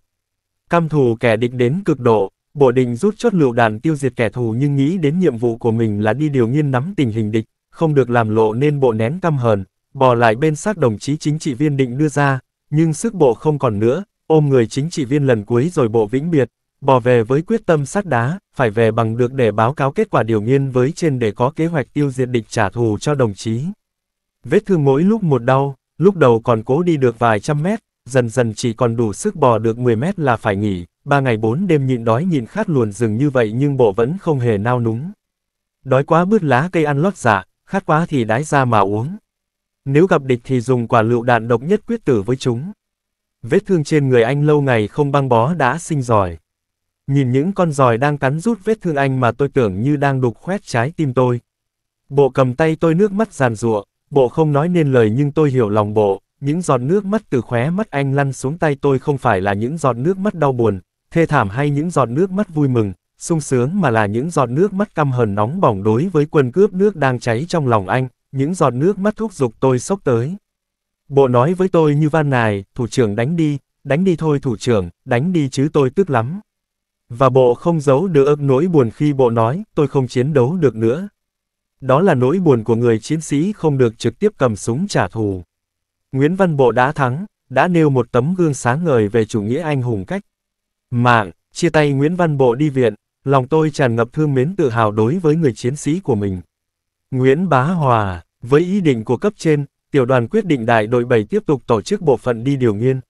Căm thù kẻ địch đến cực độ, bộ định rút chốt lựu đạn tiêu diệt kẻ thù nhưng nghĩ đến nhiệm vụ của mình là đi điều nghiên nắm tình hình địch, không được làm lộ nên bộ nén căm hờn, bỏ lại bên xác đồng chí chính trị viên định đưa ra, nhưng sức bộ không còn nữa, ôm người chính trị viên lần cuối rồi bộ vĩnh biệt, Bỏ về với quyết tâm sắt đá, phải về bằng được để báo cáo kết quả điều nghiên với trên để có kế hoạch tiêu diệt địch trả thù cho đồng chí. Vết thương mỗi lúc một đau, lúc đầu còn cố đi được vài trăm mét, dần dần chỉ còn đủ sức bò được 10 mét là phải nghỉ, ba ngày bốn đêm nhịn đói nhịn khát luồn rừng như vậy nhưng bộ vẫn không hề nao núng. Đói quá bứt lá cây ăn lót dạ, khát quá thì đái ra mà uống. Nếu gặp địch thì dùng quả lựu đạn độc nhất quyết tử với chúng. Vết thương trên người anh lâu ngày không băng bó đã sinh giỏi. Nhìn những con giòi đang cắn rút vết thương anh mà tôi tưởng như đang đục khoét trái tim tôi. Bộ cầm tay tôi nước mắt giàn rụa, bộ không nói nên lời nhưng tôi hiểu lòng bộ, những giọt nước mắt từ khóe mắt anh lăn xuống tay tôi không phải là những giọt nước mắt đau buồn, thê thảm hay những giọt nước mắt vui mừng, sung sướng mà là những giọt nước mắt căm hờn nóng bỏng đối với quân cướp nước đang cháy trong lòng anh, những giọt nước mắt thúc giục tôi sốc tới. Bộ nói với tôi như van nài, thủ trưởng đánh đi, đánh đi thôi thủ trưởng, đánh đi chứ tôi tức lắm. Và bộ không giấu được nỗi buồn khi bộ nói, tôi không chiến đấu được nữa. Đó là nỗi buồn của người chiến sĩ không được trực tiếp cầm súng trả thù. Nguyễn Văn Bộ đã thắng, đã nêu một tấm gương sáng ngời về chủ nghĩa anh hùng cách. Mạng, chia tay Nguyễn Văn Bộ đi viện, lòng tôi tràn ngập thương mến tự hào đối với người chiến sĩ của mình. Nguyễn Bá Hòa, với ý định của cấp trên, tiểu đoàn quyết định đại đội 7 tiếp tục tổ chức bộ phận đi điều nghiên.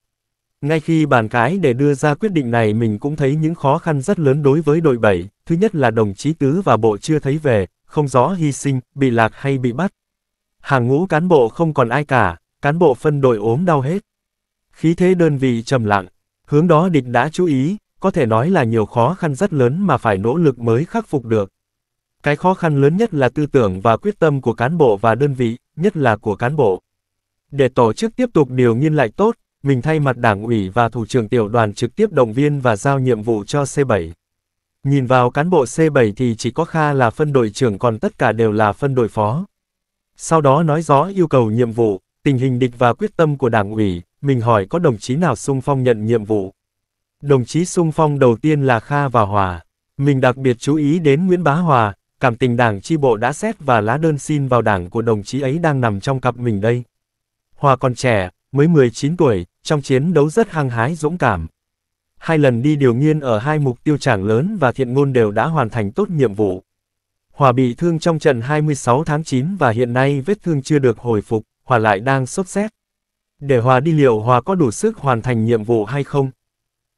Ngay khi bàn cái để đưa ra quyết định này mình cũng thấy những khó khăn rất lớn đối với đội 7, thứ nhất là đồng chí Tứ và Bộ chưa thấy về, không rõ hy sinh, bị lạc hay bị bắt. Hàng ngũ cán bộ không còn ai cả, cán bộ phân đội ốm đau hết. Khí thế đơn vị trầm lặng, hướng đó địch đã chú ý, có thể nói là nhiều khó khăn rất lớn mà phải nỗ lực mới khắc phục được. Cái khó khăn lớn nhất là tư tưởng và quyết tâm của cán bộ và đơn vị, nhất là của cán bộ. Để tổ chức tiếp tục điều nghiên lại tốt, mình thay mặt đảng ủy và thủ trưởng tiểu đoàn trực tiếp động viên và giao nhiệm vụ cho C7. Nhìn vào cán bộ C7 thì chỉ có Kha là phân đội trưởng còn tất cả đều là phân đội phó. Sau đó nói rõ yêu cầu nhiệm vụ, tình hình địch và quyết tâm của đảng ủy, mình hỏi có đồng chí nào sung phong nhận nhiệm vụ. Đồng chí sung phong đầu tiên là Kha và Hòa. Mình đặc biệt chú ý đến Nguyễn Bá Hòa, cảm tình đảng chi bộ đã xét và lá đơn xin vào đảng của đồng chí ấy đang nằm trong cặp mình đây. Hòa còn trẻ, mới 19 tuổi, trong chiến đấu rất hăng hái dũng cảm. Hai lần đi điều nghiên ở hai mục tiêu trảng lớn và thiện ngôn đều đã hoàn thành tốt nhiệm vụ. Hòa bị thương trong trận 26 tháng 9 và hiện nay vết thương chưa được hồi phục, Hòa lại đang sốt xét. Để Hòa đi liệu Hòa có đủ sức hoàn thành nhiệm vụ hay không?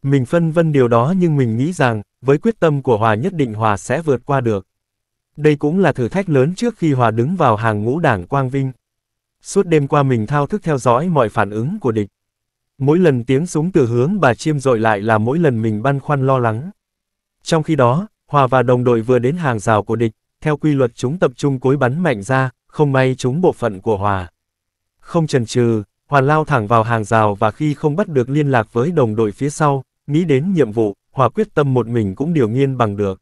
Mình phân vân điều đó nhưng mình nghĩ rằng, với quyết tâm của Hòa nhất định Hòa sẽ vượt qua được. Đây cũng là thử thách lớn trước khi Hòa đứng vào hàng ngũ đảng Quang Vinh. Suốt đêm qua mình thao thức theo dõi mọi phản ứng của địch. Mỗi lần tiếng súng từ hướng bà chiêm dội lại là mỗi lần mình băn khoăn lo lắng. Trong khi đó, Hòa và đồng đội vừa đến hàng rào của địch, theo quy luật chúng tập trung cối bắn mạnh ra, không may chúng bộ phận của Hòa. Không chần chừ, Hòa lao thẳng vào hàng rào và khi không bắt được liên lạc với đồng đội phía sau, nghĩ đến nhiệm vụ, Hòa quyết tâm một mình cũng điều nghiên bằng được.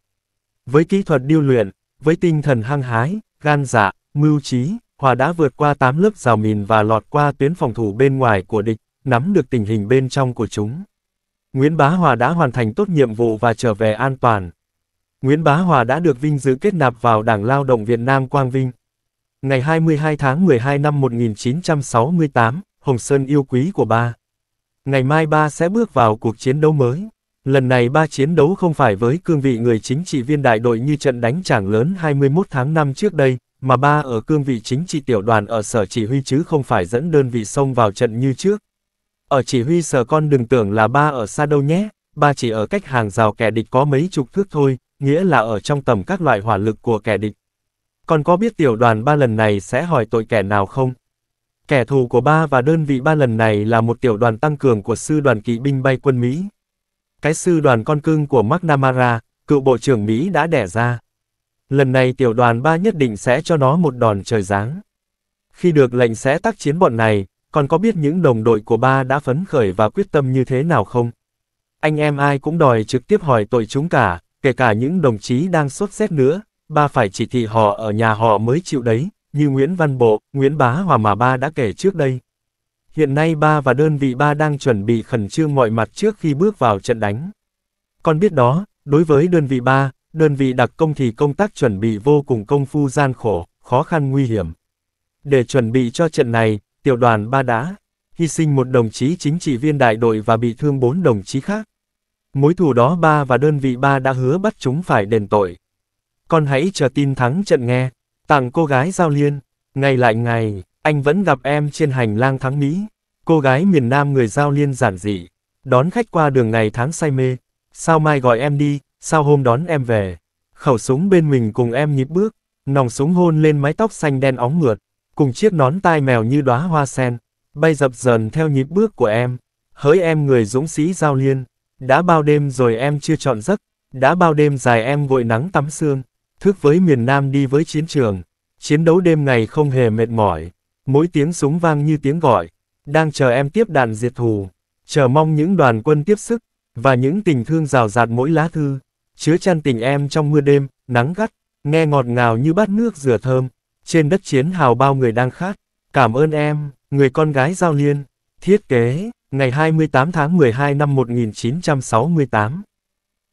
Với kỹ thuật điêu luyện, với tinh thần hăng hái, gan dạ, mưu trí, Hòa đã vượt qua 8 lớp rào mìn và lọt qua tuyến phòng thủ bên ngoài của địch, nắm được tình hình bên trong của chúng. Nguyễn Bá Hòa đã hoàn thành tốt nhiệm vụ và trở về an toàn. Nguyễn Bá Hòa đã được vinh dự kết nạp vào Đảng Lao động Việt Nam Quang Vinh. Ngày 22 tháng 12 năm 1968, Hồng Sơn yêu quý của ba. Ngày mai ba sẽ bước vào cuộc chiến đấu mới. Lần này ba chiến đấu không phải với cương vị người chính trị viên đại đội như trận đánh chảng lớn 21 tháng 5 trước đây, mà ba ở cương vị chính trị tiểu đoàn ở sở chỉ huy chứ không phải dẫn đơn vị xông vào trận như trước. Ở chỉ huy sở con đừng tưởng là ba ở xa đâu nhé, ba chỉ ở cách hàng rào kẻ địch có mấy chục thước thôi, nghĩa là ở trong tầm các loại hỏa lực của kẻ địch. Còn có biết tiểu đoàn ba lần này sẽ hỏi tội kẻ nào không? Kẻ thù của ba và đơn vị ba lần này là một tiểu đoàn tăng cường của sư đoàn kỵ binh bay quân Mỹ. Cái sư đoàn con cưng của McNamara, cựu bộ trưởng Mỹ đã đẻ ra lần này tiểu đoàn ba nhất định sẽ cho nó một đòn trời giáng. Khi được lệnh sẽ tác chiến bọn này, còn có biết những đồng đội của ba đã phấn khởi và quyết tâm như thế nào không? Anh em ai cũng đòi trực tiếp hỏi tội chúng cả, kể cả những đồng chí đang sốt xét nữa, ba phải chỉ thị họ ở nhà họ mới chịu đấy, như Nguyễn Văn Bộ, Nguyễn Bá Hòa mà ba đã kể trước đây. Hiện nay ba và đơn vị ba đang chuẩn bị khẩn trương mọi mặt trước khi bước vào trận đánh. Con biết đó, đối với đơn vị ba, đơn vị đặc công thì công tác chuẩn bị vô cùng công phu gian khổ, khó khăn nguy hiểm. Để chuẩn bị cho trận này, tiểu đoàn ba đã hy sinh một đồng chí chính trị viên đại đội và bị thương bốn đồng chí khác. Mối thù đó ba và đơn vị ba đã hứa bắt chúng phải đền tội. Con hãy chờ tin thắng trận nghe, tặng cô gái giao liên, ngày lại ngày, anh vẫn gặp em trên hành lang thắng Mỹ, cô gái miền Nam người giao liên giản dị, đón khách qua đường ngày tháng say mê, sao mai gọi em đi, sao hôm đón em về. Khẩu súng bên mình cùng em nhịp bước, nòng súng hôn lên mái tóc xanh đen óng ngượt cùng chiếc nón tai mèo như đóa hoa sen, bay dập dần theo nhịp bước của em. Hỡi em người dũng sĩ giao liên, đã bao đêm rồi em chưa chọn giấc, đã bao đêm dài em vội nắng tắm sương, thức với miền Nam đi với chiến trường, chiến đấu đêm ngày không hề mệt mỏi, mỗi tiếng súng vang như tiếng gọi, đang chờ em tiếp đạn diệt thù, chờ mong những đoàn quân tiếp sức, và những tình thương rào rạt mỗi lá thư chứa chan tình em trong mưa đêm, nắng gắt, nghe ngọt ngào như bát nước rửa thơm, trên đất chiến hào bao người đang khát, cảm ơn em, người con gái giao liên, thiết kế, ngày 28 tháng 12 năm 1968.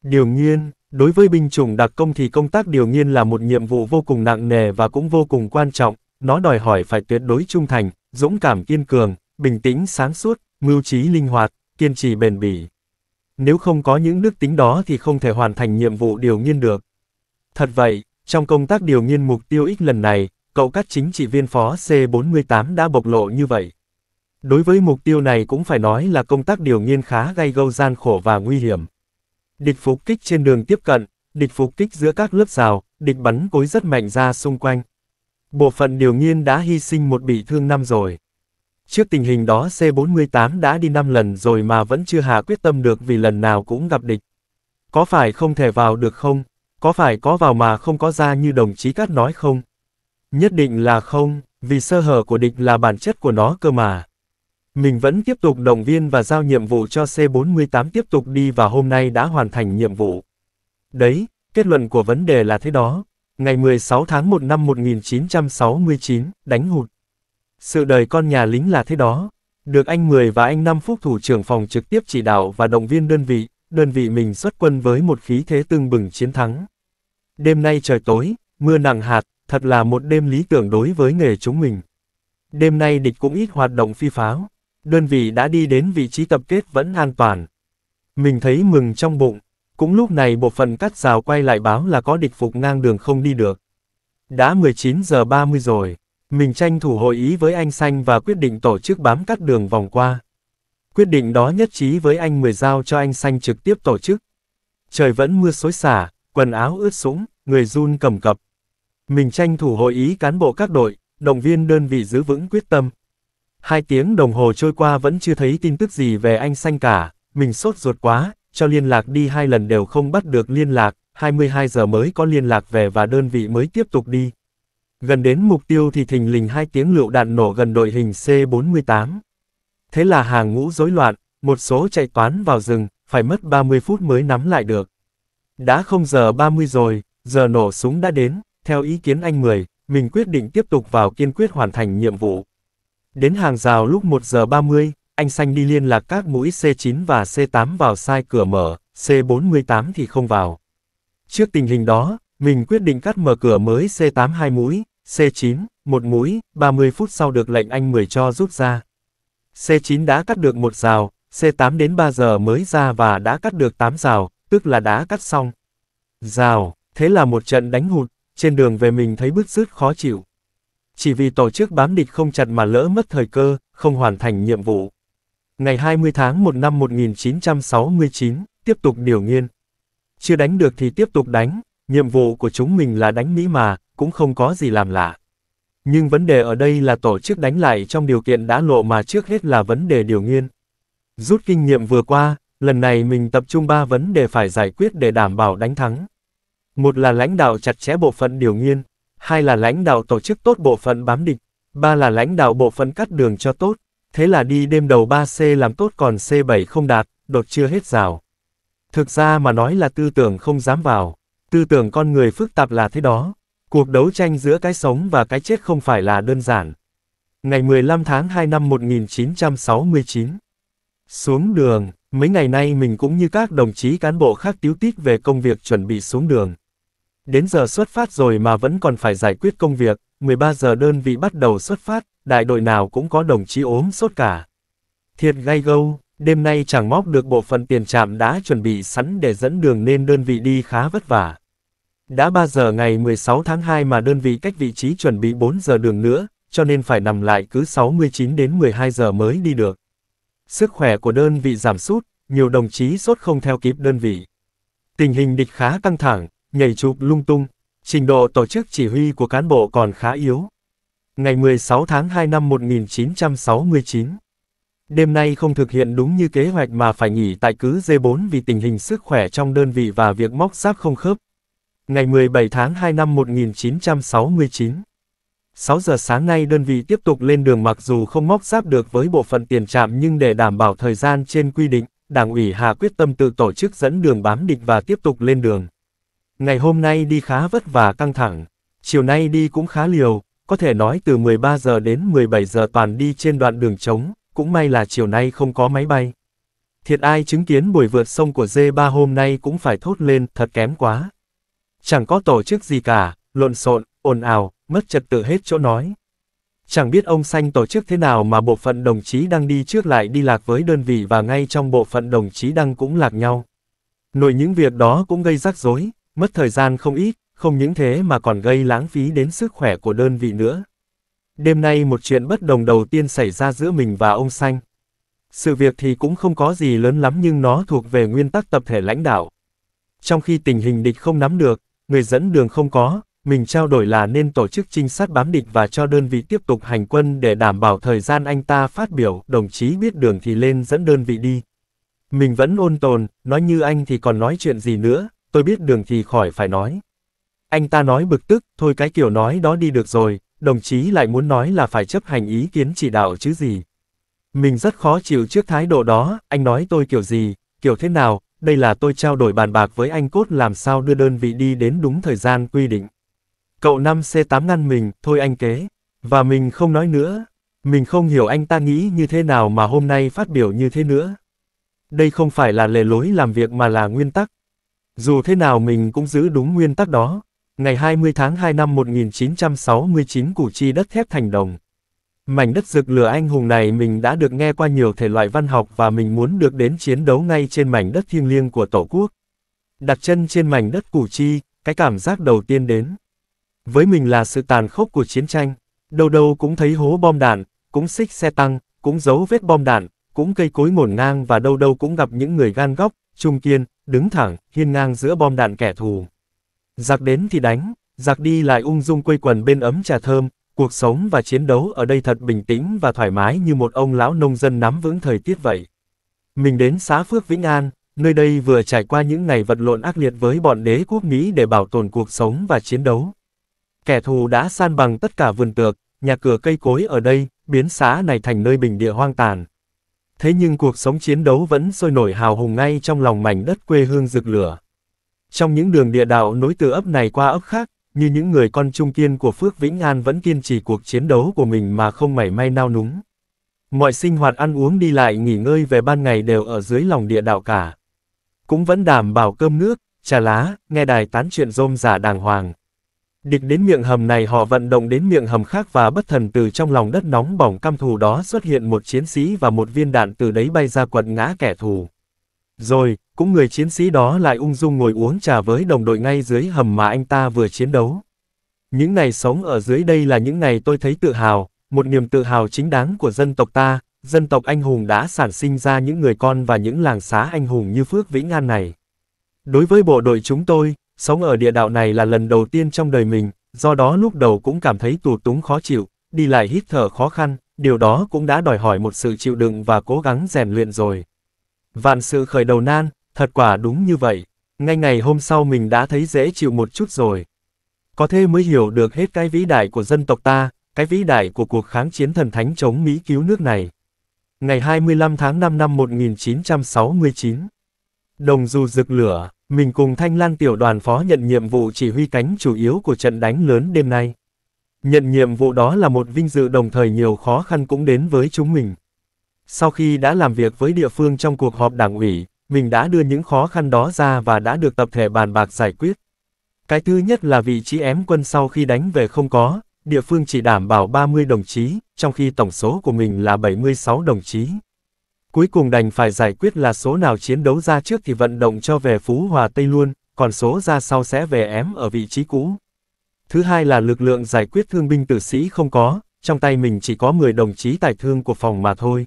Điều nghiên, đối với binh chủng đặc công thì công tác điều nghiên là một nhiệm vụ vô cùng nặng nề và cũng vô cùng quan trọng, nó đòi hỏi phải tuyệt đối trung thành, dũng cảm kiên cường, bình tĩnh sáng suốt, mưu trí linh hoạt, kiên trì bền bỉ, nếu không có những đức tính đó thì không thể hoàn thành nhiệm vụ điều nghiên được. Thật vậy, trong công tác điều nghiên mục tiêu X lần này, cậu các chính trị viên phó C48 đã bộc lộ như vậy. Đối với mục tiêu này cũng phải nói là công tác điều nghiên khá gây gâu gian khổ và nguy hiểm. Địch phục kích trên đường tiếp cận, địch phục kích giữa các lớp rào, địch bắn cối rất mạnh ra xung quanh. Bộ phận điều nghiên đã hy sinh một bị thương năm rồi. Trước tình hình đó C48 đã đi 5 lần rồi mà vẫn chưa hạ quyết tâm được vì lần nào cũng gặp địch. Có phải không thể vào được không? Có phải có vào mà không có ra như đồng chí Cát nói không? Nhất định là không, vì sơ hở của địch là bản chất của nó cơ mà. Mình vẫn tiếp tục động viên và giao nhiệm vụ cho C48 tiếp tục đi và hôm nay đã hoàn thành nhiệm vụ. Đấy, kết luận của vấn đề là thế đó. Ngày 16 tháng 1 năm 1969, đánh hụt. Sự đời con nhà lính là thế đó. Được anh 10 và anh 5 Phúc thủ trưởng phòng trực tiếp chỉ đạo và động viên đơn vị, đơn vị mình xuất quân với một khí thế tương bừng chiến thắng. Đêm nay trời tối, mưa nặng hạt, thật là một đêm lý tưởng đối với nghề chúng mình. Đêm nay địch cũng ít hoạt động phi pháo, đơn vị đã đi đến vị trí tập kết vẫn an toàn. Mình thấy mừng trong bụng, cũng lúc này bộ phận cắt rào quay lại báo là có địch phục ngang đường không đi được. Đã 19 giờ 30 rồi. Mình tranh thủ hội ý với anh Xanh và quyết định tổ chức bám cắt đường vòng qua. Quyết định đó nhất trí với anh Mười Giao cho anh Xanh trực tiếp tổ chức. Trời vẫn mưa xối xả, quần áo ướt sũng, người run cầm cập. Mình tranh thủ hội ý cán bộ các đội, động viên đơn vị giữ vững quyết tâm. Hai tiếng đồng hồ trôi qua vẫn chưa thấy tin tức gì về anh Xanh cả, mình sốt ruột quá, cho liên lạc đi hai lần đều không bắt được liên lạc, 22 giờ mới có liên lạc về và đơn vị mới tiếp tục đi. Gần đến mục tiêu thì thình lình hai tiếng lựu đạn nổ gần đội hình C-48. Thế là hàng ngũ rối loạn, một số chạy toán vào rừng, phải mất 30 phút mới nắm lại được. Đã không giờ 30 rồi, giờ nổ súng đã đến, theo ý kiến anh Mười, mình quyết định tiếp tục vào kiên quyết hoàn thành nhiệm vụ. Đến hàng rào lúc 1 giờ 30, anh Xanh đi liên lạc các mũi C9 và C8 vào sai cửa mở, C48 thì không vào. Trước tình hình đó, mình quyết định cắt mở cửa mới C8 hai mũi, C9, một mũi, 30 phút sau được lệnh anh 10 cho rút ra. C9 đã cắt được một rào, C8 đến 3 giờ mới ra và đã cắt được 8 rào, tức là đã cắt xong. Rào, thế là một trận đánh hụt, trên đường về mình thấy bứt rứt khó chịu. Chỉ vì tổ chức bám địch không chặt mà lỡ mất thời cơ, không hoàn thành nhiệm vụ. Ngày 20 tháng 1 năm 1969, tiếp tục điều nghiên. Chưa đánh được thì tiếp tục đánh, nhiệm vụ của chúng mình là đánh Mỹ mà, cũng không có gì làm lạ. Nhưng vấn đề ở đây là tổ chức đánh lại trong điều kiện đã lộ mà trước hết là vấn đề điều nghiên. Rút kinh nghiệm vừa qua, lần này mình tập trung ba vấn đề phải giải quyết để đảm bảo đánh thắng. Một là lãnh đạo chặt chẽ bộ phận điều nghiên, hai là lãnh đạo tổ chức tốt bộ phận bám địch, ba là lãnh đạo bộ phận cắt đường cho tốt, thế là đi đêm đầu 3C làm tốt còn C7 không đạt, đột chưa hết rào. Thực ra mà nói là tư tưởng không dám vào, tư tưởng con người phức tạp là thế đó, Cuộc đấu tranh giữa cái sống và cái chết không phải là đơn giản. Ngày 15 tháng 2 năm 1969. Xuống đường, mấy ngày nay mình cũng như các đồng chí cán bộ khác tiếu tít về công việc chuẩn bị xuống đường. Đến giờ xuất phát rồi mà vẫn còn phải giải quyết công việc, 13 giờ đơn vị bắt đầu xuất phát, đại đội nào cũng có đồng chí ốm sốt cả. Thiệt gay gâu, đêm nay chẳng móc được bộ phận tiền trạm đã chuẩn bị sẵn để dẫn đường nên đơn vị đi khá vất vả. Đã 3 giờ ngày 16 tháng 2 mà đơn vị cách vị trí chuẩn bị 4 giờ đường nữa, cho nên phải nằm lại cứ 69 đến 12 giờ mới đi được. Sức khỏe của đơn vị giảm sút, nhiều đồng chí sốt không theo kịp đơn vị. Tình hình địch khá căng thẳng, nhảy chụp lung tung, trình độ tổ chức chỉ huy của cán bộ còn khá yếu. Ngày 16 tháng 2 năm 1969, đêm nay không thực hiện đúng như kế hoạch mà phải nghỉ tại cứ D4 vì tình hình sức khỏe trong đơn vị và việc móc giáp không khớp, Ngày 17 tháng 2 năm 1969 6 giờ sáng nay đơn vị tiếp tục lên đường mặc dù không móc giáp được với bộ phận tiền trạm nhưng để đảm bảo thời gian trên quy định, Đảng ủy Hà quyết tâm tự tổ chức dẫn đường bám địch và tiếp tục lên đường. Ngày hôm nay đi khá vất vả căng thẳng, chiều nay đi cũng khá liều, có thể nói từ 13 giờ đến 17 giờ toàn đi trên đoạn đường trống, cũng may là chiều nay không có máy bay. Thiệt ai chứng kiến buổi vượt sông của D3 hôm nay cũng phải thốt lên, thật kém quá. Chẳng có tổ chức gì cả, lộn xộn, ồn ào, mất trật tự hết chỗ nói. Chẳng biết ông Xanh tổ chức thế nào mà bộ phận đồng chí đang đi trước lại đi lạc với đơn vị và ngay trong bộ phận đồng chí đang cũng lạc nhau. Nội những việc đó cũng gây rắc rối, mất thời gian không ít, không những thế mà còn gây lãng phí đến sức khỏe của đơn vị nữa. Đêm nay một chuyện bất đồng đầu tiên xảy ra giữa mình và ông Xanh. Sự việc thì cũng không có gì lớn lắm nhưng nó thuộc về nguyên tắc tập thể lãnh đạo. Trong khi tình hình địch không nắm được, người dẫn đường không có, mình trao đổi là nên tổ chức trinh sát bám địch và cho đơn vị tiếp tục hành quân để đảm bảo thời gian anh ta phát biểu, đồng chí biết đường thì lên dẫn đơn vị đi. Mình vẫn ôn tồn, nói như anh thì còn nói chuyện gì nữa, tôi biết đường thì khỏi phải nói. Anh ta nói bực tức, thôi cái kiểu nói đó đi được rồi, đồng chí lại muốn nói là phải chấp hành ý kiến chỉ đạo chứ gì. Mình rất khó chịu trước thái độ đó, anh nói tôi kiểu gì, kiểu thế nào, đây là tôi trao đổi bàn bạc với anh cốt làm sao đưa đơn vị đi đến đúng thời gian quy định. Cậu 5C8 ngăn mình, thôi anh kế. Và mình không nói nữa. Mình không hiểu anh ta nghĩ như thế nào mà hôm nay phát biểu như thế nữa. Đây không phải là lề lối làm việc mà là nguyên tắc. Dù thế nào mình cũng giữ đúng nguyên tắc đó. Ngày 20 tháng 2 năm 1969 Củ Chi đất thép thành đồng. Mảnh đất rực lửa anh hùng này mình đã được nghe qua nhiều thể loại văn học và mình muốn được đến chiến đấu ngay trên mảnh đất thiêng liêng của Tổ quốc. Đặt chân trên mảnh đất Củ Chi, cái cảm giác đầu tiên đến. Với mình là sự tàn khốc của chiến tranh, đâu đâu cũng thấy hố bom đạn, cũng xích xe tăng, cũng dấu vết bom đạn, cũng cây cối ngổn ngang và đâu đâu cũng gặp những người gan góc, trung kiên, đứng thẳng, hiên ngang giữa bom đạn kẻ thù. Giặc đến thì đánh, giặc đi lại ung dung quây quần bên ấm trà thơm, Cuộc sống và chiến đấu ở đây thật bình tĩnh và thoải mái như một ông lão nông dân nắm vững thời tiết vậy. Mình đến xá Phước Vĩnh An, nơi đây vừa trải qua những ngày vật lộn ác liệt với bọn đế quốc Mỹ để bảo tồn cuộc sống và chiến đấu. Kẻ thù đã san bằng tất cả vườn tược, nhà cửa cây cối ở đây, biến xá này thành nơi bình địa hoang tàn. Thế nhưng cuộc sống chiến đấu vẫn sôi nổi hào hùng ngay trong lòng mảnh đất quê hương rực lửa. Trong những đường địa đạo nối từ ấp này qua ấp khác, như những người con trung kiên của Phước Vĩnh An vẫn kiên trì cuộc chiến đấu của mình mà không mảy may nao núng. Mọi sinh hoạt ăn uống đi lại nghỉ ngơi về ban ngày đều ở dưới lòng địa đạo cả. Cũng vẫn đảm bảo cơm nước, trà lá, nghe đài tán chuyện rôm giả đàng hoàng. Địch đến miệng hầm này họ vận động đến miệng hầm khác và bất thần từ trong lòng đất nóng bỏng căm thù đó xuất hiện một chiến sĩ và một viên đạn từ đấy bay ra quật ngã kẻ thù. Rồi, cũng người chiến sĩ đó lại ung dung ngồi uống trà với đồng đội ngay dưới hầm mà anh ta vừa chiến đấu. Những ngày sống ở dưới đây là những ngày tôi thấy tự hào, một niềm tự hào chính đáng của dân tộc ta, dân tộc anh hùng đã sản sinh ra những người con và những làng xá anh hùng như Phước Vĩnh An này. Đối với bộ đội chúng tôi, sống ở địa đạo này là lần đầu tiên trong đời mình, do đó lúc đầu cũng cảm thấy tù túng khó chịu, đi lại hít thở khó khăn, điều đó cũng đã đòi hỏi một sự chịu đựng và cố gắng rèn luyện rồi. Vạn sự khởi đầu nan, Thật quả đúng như vậy, ngay ngày hôm sau mình đã thấy dễ chịu một chút rồi. Có thế mới hiểu được hết cái vĩ đại của dân tộc ta, cái vĩ đại của cuộc kháng chiến thần thánh chống Mỹ cứu nước này. Ngày 25 tháng 5 năm 1969, đồng du rực lửa, mình cùng Thanh Lan tiểu đoàn phó nhận nhiệm vụ chỉ huy cánh chủ yếu của trận đánh lớn đêm nay. Nhận nhiệm vụ đó là một vinh dự đồng thời nhiều khó khăn cũng đến với chúng mình. Sau khi đã làm việc với địa phương trong cuộc họp đảng ủy, mình đã đưa những khó khăn đó ra và đã được tập thể bàn bạc giải quyết. Cái thứ nhất là vị trí ém quân sau khi đánh về không có, địa phương chỉ đảm bảo 30 đồng chí, trong khi tổng số của mình là 76 đồng chí. Cuối cùng đành phải giải quyết là số nào chiến đấu ra trước thì vận động cho về Phú Hòa Tây luôn, còn số ra sau sẽ về ém ở vị trí cũ. Thứ hai là lực lượng giải quyết thương binh tử sĩ không có, trong tay mình chỉ có 10 đồng chí tài thương của phòng mà thôi.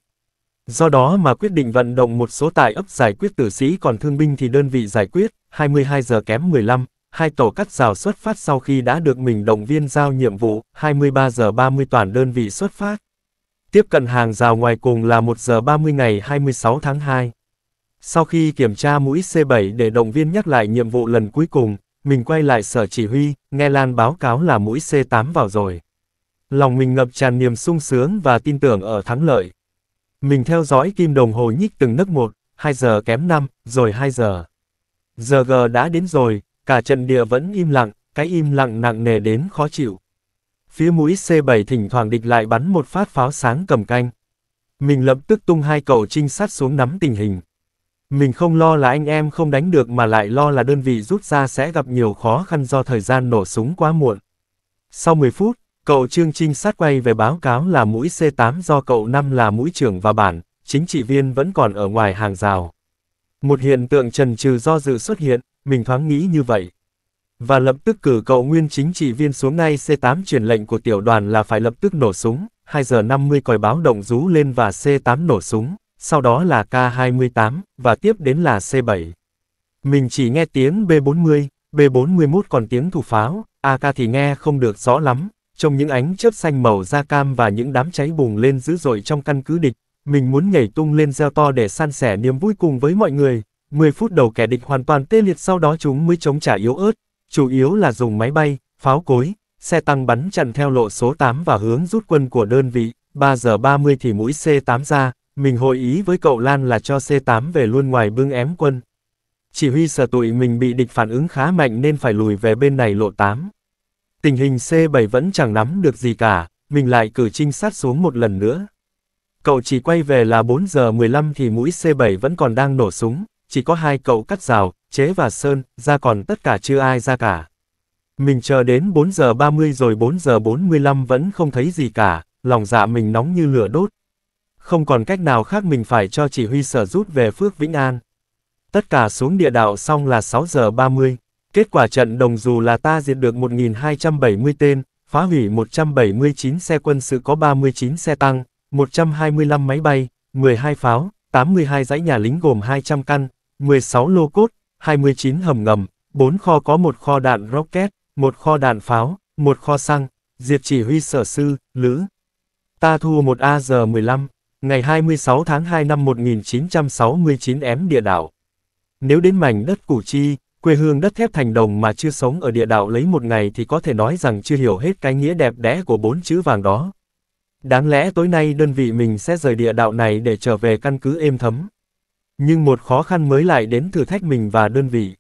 Do đó mà quyết định vận động một số tại ấp giải quyết tử sĩ còn thương binh thì đơn vị giải quyết, 22 giờ kém 15, hai tổ cắt rào xuất phát sau khi đã được mình động viên giao nhiệm vụ, 23 giờ 30 toàn đơn vị xuất phát. Tiếp cận hàng rào ngoài cùng là 1 giờ 30 ngày 26 tháng 2. Sau khi kiểm tra mũi C7 để động viên nhắc lại nhiệm vụ lần cuối cùng, mình quay lại sở chỉ huy, nghe Lan báo cáo là mũi C8 vào rồi. Lòng mình ngập tràn niềm sung sướng và tin tưởng ở thắng lợi. Mình theo dõi kim đồng hồ nhích từng nấc một, 2 giờ kém 5, rồi 2 giờ. Giờ G đã đến rồi, cả trận địa vẫn im lặng, cái im lặng nặng nề đến khó chịu. Phía mũi C7 thỉnh thoảng địch lại bắn một phát pháo sáng cầm canh. Mình lập tức tung hai cậu trinh sát xuống nắm tình hình. Mình không lo là anh em không đánh được mà lại lo là đơn vị rút ra sẽ gặp nhiều khó khăn do thời gian nổ súng quá muộn. Sau 10 phút, Cậu Trương Trinh sát quay về báo cáo là mũi C8 do cậu năm là mũi trưởng và bản, chính trị viên vẫn còn ở ngoài hàng rào. Một hiện tượng trần trừ do dự xuất hiện, mình thoáng nghĩ như vậy. Và lập tức cử cậu nguyên chính trị viên xuống ngay C8 truyền lệnh của tiểu đoàn là phải lập tức nổ súng, 2 giờ 50 còi báo động rú lên và C8 nổ súng, sau đó là K28, và tiếp đến là C7. Mình chỉ nghe tiếng B40, B41 còn tiếng thủ pháo, AK thì nghe không được rõ lắm, trong những ánh chớp xanh màu da cam và những đám cháy bùng lên dữ dội trong căn cứ địch, mình muốn nhảy tung lên gieo to để san sẻ niềm vui cùng với mọi người. 10 phút đầu kẻ địch hoàn toàn tê liệt sau đó chúng mới chống trả yếu ớt, chủ yếu là dùng máy bay, pháo cối, xe tăng bắn chặn theo lộ số 8 và hướng rút quân của đơn vị. 3 giờ 30 thì mũi C8 ra, mình hội ý với cậu Lan là cho C8 về luôn ngoài bưng ém quân. Chỉ huy sở tụi mình bị địch phản ứng khá mạnh nên phải lùi về bên này lộ 8. Tình hình C7 vẫn chẳng nắm được gì cả, mình lại cử trinh sát xuống một lần nữa. Cậu chỉ quay về là 4 giờ 15 thì mũi C7 vẫn còn đang nổ súng, chỉ có hai cậu cắt rào, chế và sơn, ra còn tất cả chưa ai ra cả. Mình chờ đến 4 giờ 30 rồi 4 giờ 45 vẫn không thấy gì cả, lòng dạ mình nóng như lửa đốt. Không còn cách nào khác mình phải cho chỉ huy sở rút về Phước Vĩnh An. Tất cả xuống địa đạo xong là 6 giờ 30. Kết quả trận đồng dù là ta diệt được 1.270 tên, phá hủy 179 xe quân sự có 39 xe tăng, 125 máy bay, 12 pháo, 82 dãy nhà lính gồm 200 căn, 16 lô cốt, 29 hầm ngầm, 4 kho có 1 kho đạn rocket, 1 kho đạn pháo, 1 kho xăng, diệt chỉ huy sở sư, lữ. Ta thu một AG-15, ngày 26 tháng 2 năm 1969 ém địa đảo. Nếu đến mảnh đất Củ Chi, quê hương đất thép thành đồng mà chưa sống ở địa đạo lấy một ngày thì có thể nói rằng chưa hiểu hết cái nghĩa đẹp đẽ của bốn chữ vàng đó. Đáng lẽ tối nay đơn vị mình sẽ rời địa đạo này để trở về căn cứ êm thấm. Nhưng một khó khăn mới lại đến thử thách mình và đơn vị.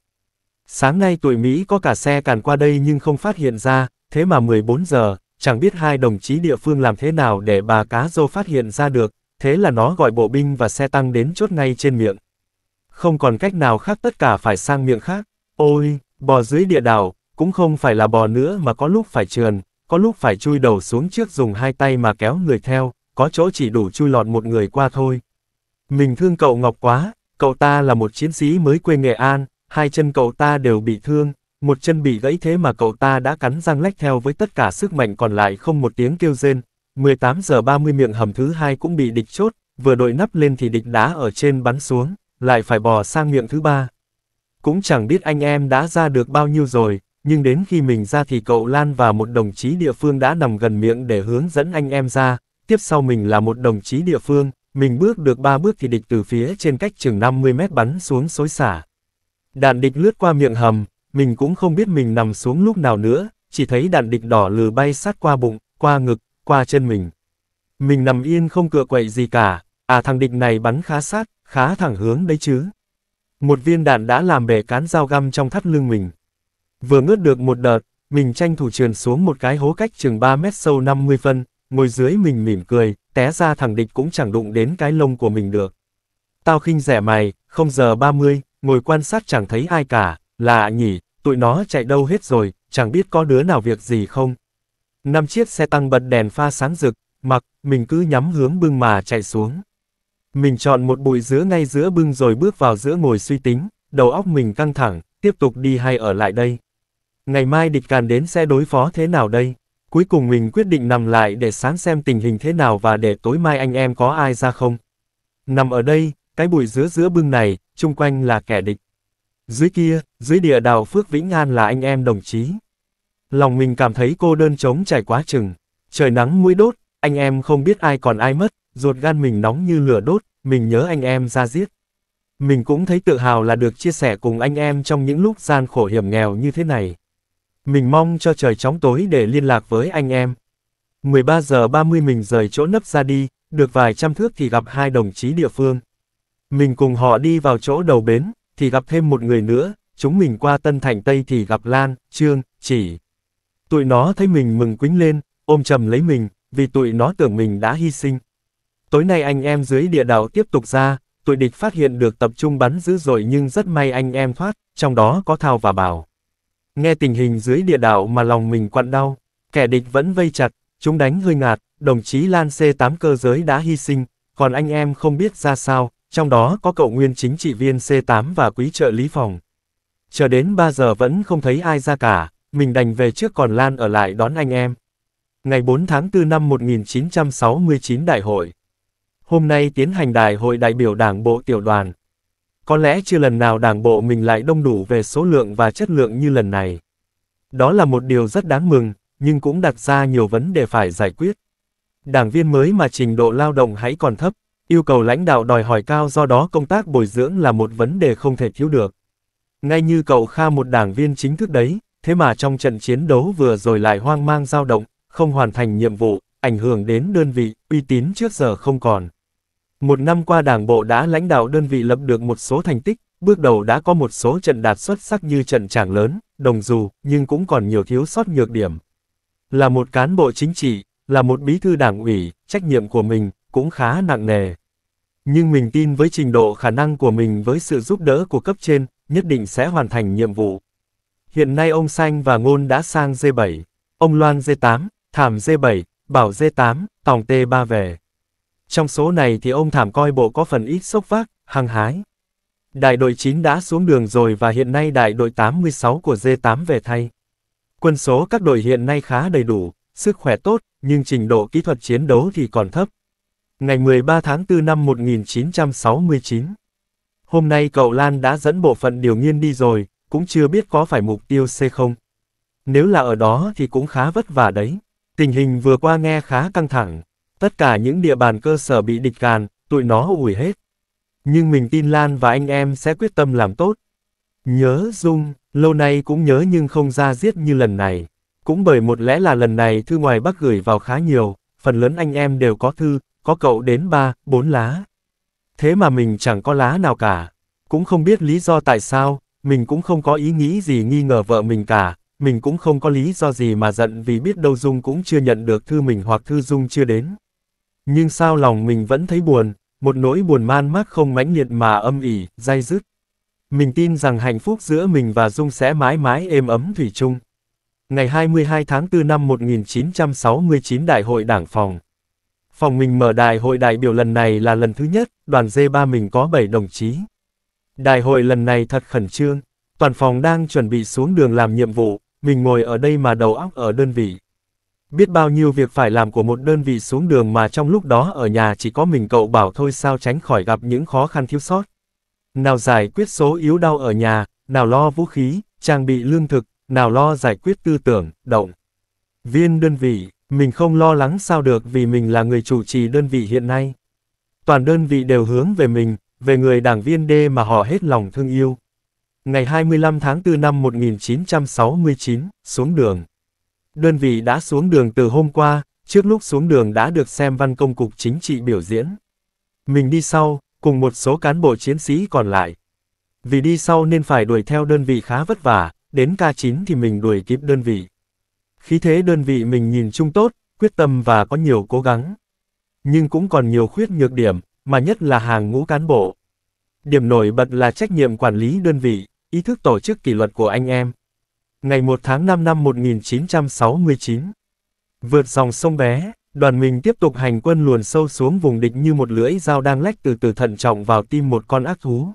Sáng nay tụi Mỹ có cả xe càn qua đây nhưng không phát hiện ra, thế mà 14 giờ, chẳng biết hai đồng chí địa phương làm thế nào để bà cá dô phát hiện ra được, thế là nó gọi bộ binh và xe tăng đến chốt ngay trên miệng. Không còn cách nào khác tất cả phải sang miệng khác. Ôi, bò dưới địa đảo, cũng không phải là bò nữa mà có lúc phải trườn, có lúc phải chui đầu xuống trước dùng hai tay mà kéo người theo, có chỗ chỉ đủ chui lọt một người qua thôi. Mình thương cậu Ngọc quá, cậu ta là một chiến sĩ mới quê Nghệ An, hai chân cậu ta đều bị thương, một chân bị gãy thế mà cậu ta đã cắn răng lách theo với tất cả sức mạnh còn lại không một tiếng kêu rên. 18 giờ 30 miệng hầm thứ hai cũng bị địch chốt, vừa đội nắp lên thì địch đá ở trên bắn xuống, lại phải bò sang miệng thứ ba. Cũng chẳng biết anh em đã ra được bao nhiêu rồi, nhưng đến khi mình ra thì cậu Lan và một đồng chí địa phương đã nằm gần miệng để hướng dẫn anh em ra, tiếp sau mình là một đồng chí địa phương, mình bước được ba bước thì địch từ phía trên cách chừng 50 mét bắn xuống xối xả. Đạn địch lướt qua miệng hầm, mình cũng không biết mình nằm xuống lúc nào nữa, chỉ thấy đạn địch đỏ lừ bay sát qua bụng, qua ngực, qua chân mình. Mình nằm yên không cựa quậy gì cả, à thằng địch này bắn khá sát, khá thẳng hướng đấy chứ. Một viên đạn đã làm bể cán dao găm trong thắt lưng mình. Vừa ngớt được một đợt, mình tranh thủ trườn xuống một cái hố cách chừng 3 mét sâu 50 phân, ngồi dưới mình mỉm cười, té ra thằng địch cũng chẳng đụng đến cái lông của mình được. Tao khinh rẻ mày, không giờ 30, ngồi quan sát chẳng thấy ai cả, lạ nhỉ, tụi nó chạy đâu hết rồi, chẳng biết có đứa nào việc gì không. Năm chiếc xe tăng bật đèn pha sáng rực, mặc, mình cứ nhắm hướng bưng mà chạy xuống. Mình chọn một bụi dứa ngay giữa bưng rồi bước vào giữa ngồi suy tính, đầu óc mình căng thẳng, tiếp tục đi hay ở lại đây. Ngày mai địch càn đến sẽ đối phó thế nào đây? Cuối cùng mình quyết định nằm lại để sáng xem tình hình thế nào và để tối mai anh em có ai ra không. Nằm ở đây, cái bụi dứa giữa bưng này, chung quanh là kẻ địch. Dưới kia, dưới địa đào Phước Vĩnh An là anh em đồng chí. Lòng mình cảm thấy cô đơn trống trải quá chừng. Trời nắng mũi đốt, anh em không biết ai còn ai mất, Ruột gan mình nóng như lửa đốt, mình nhớ anh em ra giết. Mình cũng thấy tự hào là được chia sẻ cùng anh em trong những lúc gian khổ hiểm nghèo như thế này. Mình mong cho trời chóng tối để liên lạc với anh em. 13 giờ 30 mình rời chỗ nấp ra đi, được vài trăm thước thì gặp hai đồng chí địa phương. Mình cùng họ đi vào chỗ đầu bến, thì gặp thêm một người nữa, chúng mình qua Tân Thành Tây thì gặp Lan, Trương, Chỉ. Tụi nó thấy mình mừng quính lên, ôm chầm lấy mình, vì tụi nó tưởng mình đã hy sinh. Tối nay anh em dưới địa đạo tiếp tục ra, tụi địch phát hiện được tập trung bắn dữ dội nhưng rất may anh em thoát, trong đó có Thao và Bảo. Nghe tình hình dưới địa đạo mà lòng mình quặn đau, kẻ địch vẫn vây chặt, chúng đánh hơi ngạt, đồng chí Lan C8 cơ giới đã hy sinh, còn anh em không biết ra sao, trong đó có cậu nguyên chính trị viên C8 và quý trợ lý phòng. Chờ đến 3 giờ vẫn không thấy ai ra cả, mình đành về trước còn Lan ở lại đón anh em. Ngày 4 tháng 4 năm 1969 đại hội hôm nay tiến hành đại hội đại biểu đảng bộ tiểu đoàn. Có lẽ chưa lần nào đảng bộ mình lại đông đủ về số lượng và chất lượng như lần này. Đó là một điều rất đáng mừng, nhưng cũng đặt ra nhiều vấn đề phải giải quyết. Đảng viên mới mà trình độ lao động hãy còn thấp, yêu cầu lãnh đạo đòi hỏi cao do đó công tác bồi dưỡng là một vấn đề không thể thiếu được. Ngay như cậu Kha một đảng viên chính thức đấy, thế mà trong trận chiến đấu vừa rồi lại hoang mang dao động, không hoàn thành nhiệm vụ, ảnh hưởng đến đơn vị, uy tín trước giờ không còn. Một năm qua đảng bộ đã lãnh đạo đơn vị lập được một số thành tích, bước đầu đã có một số trận đạt xuất sắc như trận tràng lớn, đồng dù, nhưng cũng còn nhiều thiếu sót nhược điểm. Là một cán bộ chính trị, là một bí thư đảng ủy, trách nhiệm của mình cũng khá nặng nề. Nhưng mình tin với trình độ khả năng của mình với sự giúp đỡ của cấp trên, nhất định sẽ hoàn thành nhiệm vụ. Hiện nay ông Xanh và Ngôn đã sang D7, ông Loan D8, Thảm D7, Bảo d tám, Tòng t ba về. Trong số này thì ông thảm coi bộ có phần ít sốc vác, hăng hái. Đại đội 9 đã xuống đường rồi và hiện nay đại đội 86 của D8 về thay. Quân số các đội hiện nay khá đầy đủ, sức khỏe tốt, nhưng trình độ kỹ thuật chiến đấu thì còn thấp. Ngày 13 tháng 4 năm 1969. Hôm nay cậu Lan đã dẫn bộ phận điều nghiên đi rồi, cũng chưa biết có phải mục tiêu C không. Nếu là ở đó thì cũng khá vất vả đấy. Tình hình vừa qua nghe khá căng thẳng, tất cả những địa bàn cơ sở bị địch càn, tụi nó ủi hết. Nhưng mình tin Lan và anh em sẽ quyết tâm làm tốt. Nhớ Dung, lâu nay cũng nhớ nhưng không ra giết như lần này. Cũng bởi một lẽ là lần này thư ngoài Bắc gửi vào khá nhiều, phần lớn anh em đều có thư, có cậu đến ba, bốn lá. Thế mà mình chẳng có lá nào cả. Cũng không biết lý do tại sao, mình cũng không có ý nghĩ gì nghi ngờ vợ mình cả, mình cũng không có lý do gì mà giận vì biết đâu Dung cũng chưa nhận được thư mình hoặc thư Dung chưa đến. Nhưng sao lòng mình vẫn thấy buồn, một nỗi buồn man mác không mãnh liệt mà âm ỉ, dai dứt. Mình tin rằng hạnh phúc giữa mình và Dung sẽ mãi mãi êm ấm thủy chung. Ngày 22 tháng 4 năm 1969 Đại hội Đảng Phòng Phòng mình mở đại hội đại biểu lần này là lần thứ nhất, đoàn D3 mình có 7 đồng chí. Đại hội lần này thật khẩn trương, toàn phòng đang chuẩn bị xuống đường làm nhiệm vụ, mình ngồi ở đây mà đầu óc ở đơn vị. Biết bao nhiêu việc phải làm của một đơn vị xuống đường mà trong lúc đó ở nhà chỉ có mình cậu bảo thôi sao tránh khỏi gặp những khó khăn thiếu sót. Nào giải quyết số yếu đau ở nhà, nào lo vũ khí, trang bị lương thực, nào lo giải quyết tư tưởng, động. Viên đơn vị, mình không lo lắng sao được vì mình là người chủ trì đơn vị hiện nay. Toàn đơn vị đều hướng về mình, về người đảng viên D mà họ hết lòng thương yêu ngày 25 tháng 4 năm 1969, xuống đường. Đơn vị đã xuống đường từ hôm qua, trước lúc xuống đường đã được xem văn công cục chính trị biểu diễn. Mình đi sau, cùng một số cán bộ chiến sĩ còn lại. Vì đi sau nên phải đuổi theo đơn vị khá vất vả, đến ca 9 thì mình đuổi kịp đơn vị. Khí thế đơn vị mình nhìn chung tốt, quyết tâm và có nhiều cố gắng. Nhưng cũng còn nhiều khuyết nhược điểm, mà nhất là hàng ngũ cán bộ. Điểm nổi bật là trách nhiệm quản lý đơn vị ý thức tổ chức kỷ luật của anh em. Ngày 1 tháng 5 năm 1969, vượt dòng sông bé, đoàn mình tiếp tục hành quân luồn sâu xuống vùng địch như một lưỡi dao đang lách từ từ thận trọng vào tim một con ác thú.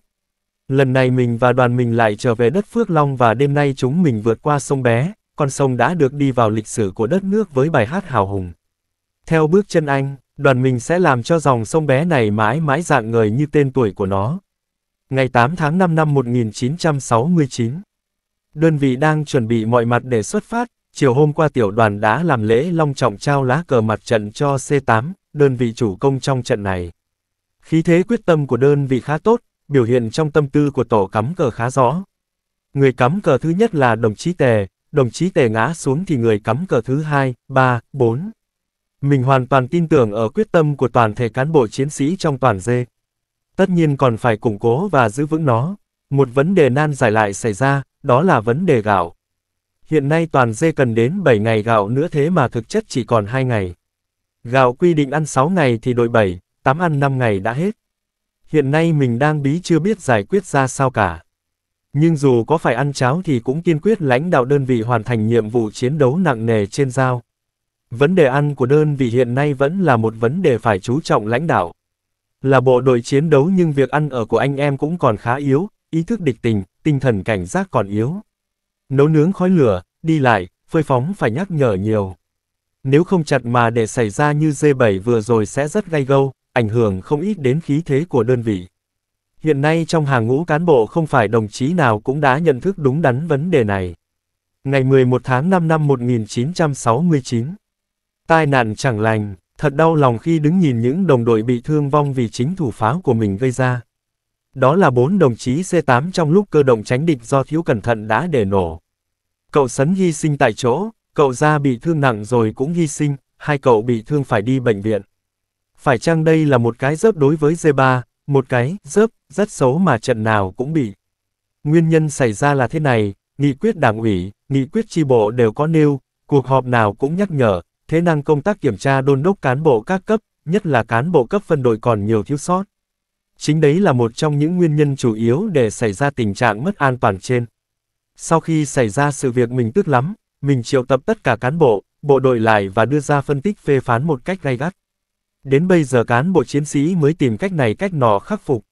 Lần này mình và đoàn mình lại trở về đất Phước Long và đêm nay chúng mình vượt qua sông bé, con sông đã được đi vào lịch sử của đất nước với bài hát hào hùng. Theo bước chân anh, đoàn mình sẽ làm cho dòng sông bé này mãi mãi dạng người như tên tuổi của nó ngày 8 tháng 5 năm 1969. Đơn vị đang chuẩn bị mọi mặt để xuất phát, chiều hôm qua tiểu đoàn đã làm lễ long trọng trao lá cờ mặt trận cho C8, đơn vị chủ công trong trận này. Khí thế quyết tâm của đơn vị khá tốt, biểu hiện trong tâm tư của tổ cắm cờ khá rõ. Người cắm cờ thứ nhất là đồng chí Tề, đồng chí Tề ngã xuống thì người cắm cờ thứ hai, ba, bốn. Mình hoàn toàn tin tưởng ở quyết tâm của toàn thể cán bộ chiến sĩ trong toàn dê tất nhiên còn phải củng cố và giữ vững nó. Một vấn đề nan giải lại xảy ra, đó là vấn đề gạo. Hiện nay toàn dê cần đến 7 ngày gạo nữa thế mà thực chất chỉ còn 2 ngày. Gạo quy định ăn 6 ngày thì đội 7, 8 ăn 5 ngày đã hết. Hiện nay mình đang bí chưa biết giải quyết ra sao cả. Nhưng dù có phải ăn cháo thì cũng kiên quyết lãnh đạo đơn vị hoàn thành nhiệm vụ chiến đấu nặng nề trên giao. Vấn đề ăn của đơn vị hiện nay vẫn là một vấn đề phải chú trọng lãnh đạo. Là bộ đội chiến đấu nhưng việc ăn ở của anh em cũng còn khá yếu, ý thức địch tình, tinh thần cảnh giác còn yếu. Nấu nướng khói lửa, đi lại, phơi phóng phải nhắc nhở nhiều. Nếu không chặt mà để xảy ra như D7 vừa rồi sẽ rất gay gâu, ảnh hưởng không ít đến khí thế của đơn vị. Hiện nay trong hàng ngũ cán bộ không phải đồng chí nào cũng đã nhận thức đúng đắn vấn đề này. Ngày 11 tháng 5 năm 1969, tai nạn chẳng lành. Thật đau lòng khi đứng nhìn những đồng đội bị thương vong vì chính thủ pháo của mình gây ra. Đó là bốn đồng chí C8 trong lúc cơ động tránh địch do thiếu cẩn thận đã để nổ. Cậu Sấn hy sinh tại chỗ, cậu ra bị thương nặng rồi cũng hy sinh, hai cậu bị thương phải đi bệnh viện. Phải chăng đây là một cái rớp đối với D3, một cái rớp rất xấu mà trận nào cũng bị. Nguyên nhân xảy ra là thế này, nghị quyết đảng ủy, nghị quyết tri bộ đều có nêu, cuộc họp nào cũng nhắc nhở, thế năng công tác kiểm tra đôn đốc cán bộ các cấp, nhất là cán bộ cấp phân đội còn nhiều thiếu sót. Chính đấy là một trong những nguyên nhân chủ yếu để xảy ra tình trạng mất an toàn trên. Sau khi xảy ra sự việc mình tức lắm, mình triệu tập tất cả cán bộ, bộ đội lại và đưa ra phân tích phê phán một cách gay gắt. Đến bây giờ cán bộ chiến sĩ mới tìm cách này cách nọ khắc phục.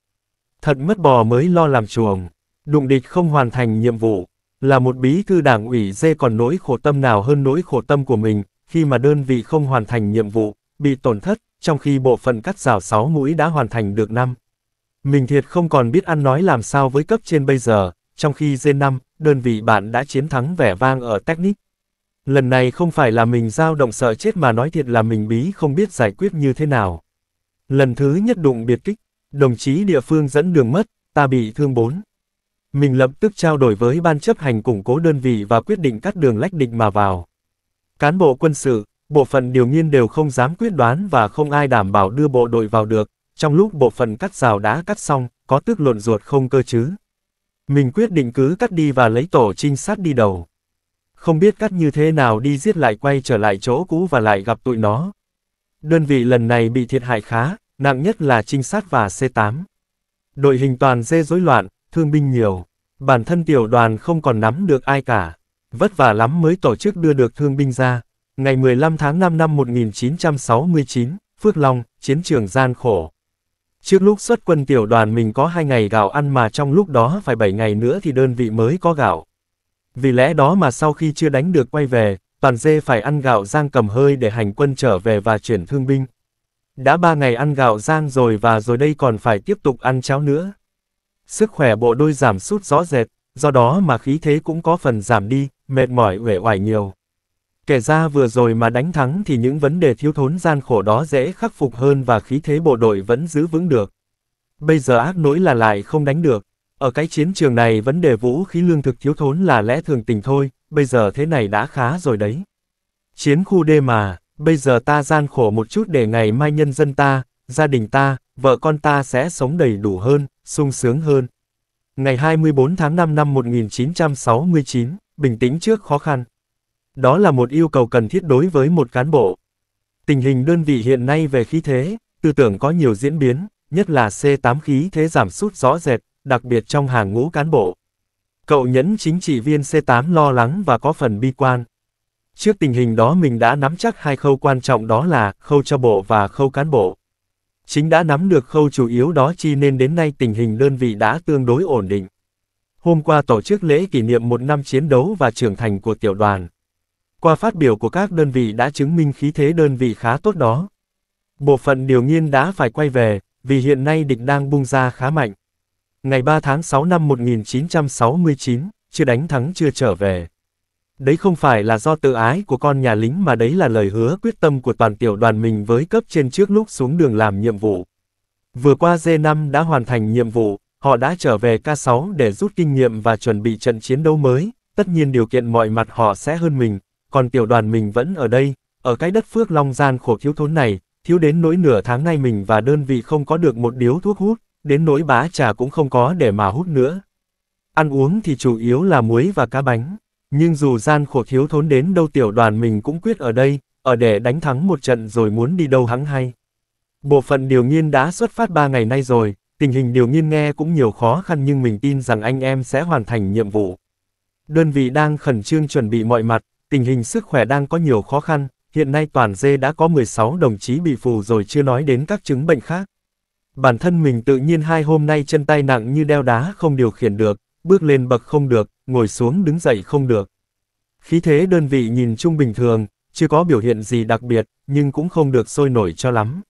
Thật mất bò mới lo làm chuồng, đụng địch không hoàn thành nhiệm vụ, là một bí thư đảng ủy dê còn nỗi khổ tâm nào hơn nỗi khổ tâm của mình, khi mà đơn vị không hoàn thành nhiệm vụ, bị tổn thất, trong khi bộ phận cắt rào 6 mũi đã hoàn thành được 5. Mình thiệt không còn biết ăn nói làm sao với cấp trên bây giờ, trong khi G5, đơn vị bạn đã chiến thắng vẻ vang ở Technic. Lần này không phải là mình dao động sợ chết mà nói thiệt là mình bí không biết giải quyết như thế nào. Lần thứ nhất đụng biệt kích, đồng chí địa phương dẫn đường mất, ta bị thương bốn. Mình lập tức trao đổi với ban chấp hành củng cố đơn vị và quyết định cắt đường lách địch mà vào. Cán bộ quân sự, bộ phận điều nghiên đều không dám quyết đoán và không ai đảm bảo đưa bộ đội vào được, trong lúc bộ phận cắt rào đã cắt xong, có tức lộn ruột không cơ chứ. Mình quyết định cứ cắt đi và lấy tổ trinh sát đi đầu. Không biết cắt như thế nào đi giết lại quay trở lại chỗ cũ và lại gặp tụi nó. Đơn vị lần này bị thiệt hại khá, nặng nhất là trinh sát và C8. Đội hình toàn dê rối loạn, thương binh nhiều. Bản thân tiểu đoàn không còn nắm được ai cả. Vất vả lắm mới tổ chức đưa được thương binh ra. Ngày 15 tháng 5 năm 1969, Phước Long, chiến trường gian khổ. Trước lúc xuất quân tiểu đoàn mình có 2 ngày gạo ăn mà trong lúc đó phải 7 ngày nữa thì đơn vị mới có gạo. Vì lẽ đó mà sau khi chưa đánh được quay về, toàn dê phải ăn gạo giang cầm hơi để hành quân trở về và chuyển thương binh. Đã 3 ngày ăn gạo giang rồi và rồi đây còn phải tiếp tục ăn cháo nữa. Sức khỏe bộ đôi giảm sút rõ rệt, do đó mà khí thế cũng có phần giảm đi, mệt mỏi uể oải nhiều. Kể ra vừa rồi mà đánh thắng thì những vấn đề thiếu thốn gian khổ đó dễ khắc phục hơn và khí thế bộ đội vẫn giữ vững được. Bây giờ ác nỗi là lại không đánh được. Ở cái chiến trường này vấn đề vũ khí lương thực thiếu thốn là lẽ thường tình thôi, bây giờ thế này đã khá rồi đấy. Chiến khu đê mà, bây giờ ta gian khổ một chút để ngày mai nhân dân ta, gia đình ta, vợ con ta sẽ sống đầy đủ hơn, sung sướng hơn ngày 24 tháng 5 năm 1969, bình tĩnh trước khó khăn. Đó là một yêu cầu cần thiết đối với một cán bộ. Tình hình đơn vị hiện nay về khí thế, tư tưởng có nhiều diễn biến, nhất là C8 khí thế giảm sút rõ rệt, đặc biệt trong hàng ngũ cán bộ. Cậu nhẫn chính trị viên C8 lo lắng và có phần bi quan. Trước tình hình đó mình đã nắm chắc hai khâu quan trọng đó là khâu cho bộ và khâu cán bộ chính đã nắm được khâu chủ yếu đó chi nên đến nay tình hình đơn vị đã tương đối ổn định. Hôm qua tổ chức lễ kỷ niệm một năm chiến đấu và trưởng thành của tiểu đoàn. Qua phát biểu của các đơn vị đã chứng minh khí thế đơn vị khá tốt đó. Bộ phận điều nghiên đã phải quay về, vì hiện nay địch đang bung ra khá mạnh. Ngày 3 tháng 6 năm 1969, chưa đánh thắng chưa trở về. Đấy không phải là do tự ái của con nhà lính mà đấy là lời hứa quyết tâm của toàn tiểu đoàn mình với cấp trên trước lúc xuống đường làm nhiệm vụ. Vừa qua G 5 đã hoàn thành nhiệm vụ, họ đã trở về K6 để rút kinh nghiệm và chuẩn bị trận chiến đấu mới, tất nhiên điều kiện mọi mặt họ sẽ hơn mình, còn tiểu đoàn mình vẫn ở đây, ở cái đất phước long gian khổ thiếu thốn này, thiếu đến nỗi nửa tháng nay mình và đơn vị không có được một điếu thuốc hút, đến nỗi bá trà cũng không có để mà hút nữa. Ăn uống thì chủ yếu là muối và cá bánh. Nhưng dù gian khổ thiếu thốn đến đâu tiểu đoàn mình cũng quyết ở đây, ở để đánh thắng một trận rồi muốn đi đâu hắng hay. Bộ phận điều nghiên đã xuất phát ba ngày nay rồi, tình hình điều nghiên nghe cũng nhiều khó khăn nhưng mình tin rằng anh em sẽ hoàn thành nhiệm vụ. Đơn vị đang khẩn trương chuẩn bị mọi mặt, tình hình sức khỏe đang có nhiều khó khăn, hiện nay toàn dê đã có 16 đồng chí bị phù rồi chưa nói đến các chứng bệnh khác. Bản thân mình tự nhiên hai hôm nay chân tay nặng như đeo đá không điều khiển được, bước lên bậc không được, ngồi xuống đứng dậy không được. Khí thế đơn vị nhìn chung bình thường, chưa có biểu hiện gì đặc biệt, nhưng cũng không được sôi nổi cho lắm.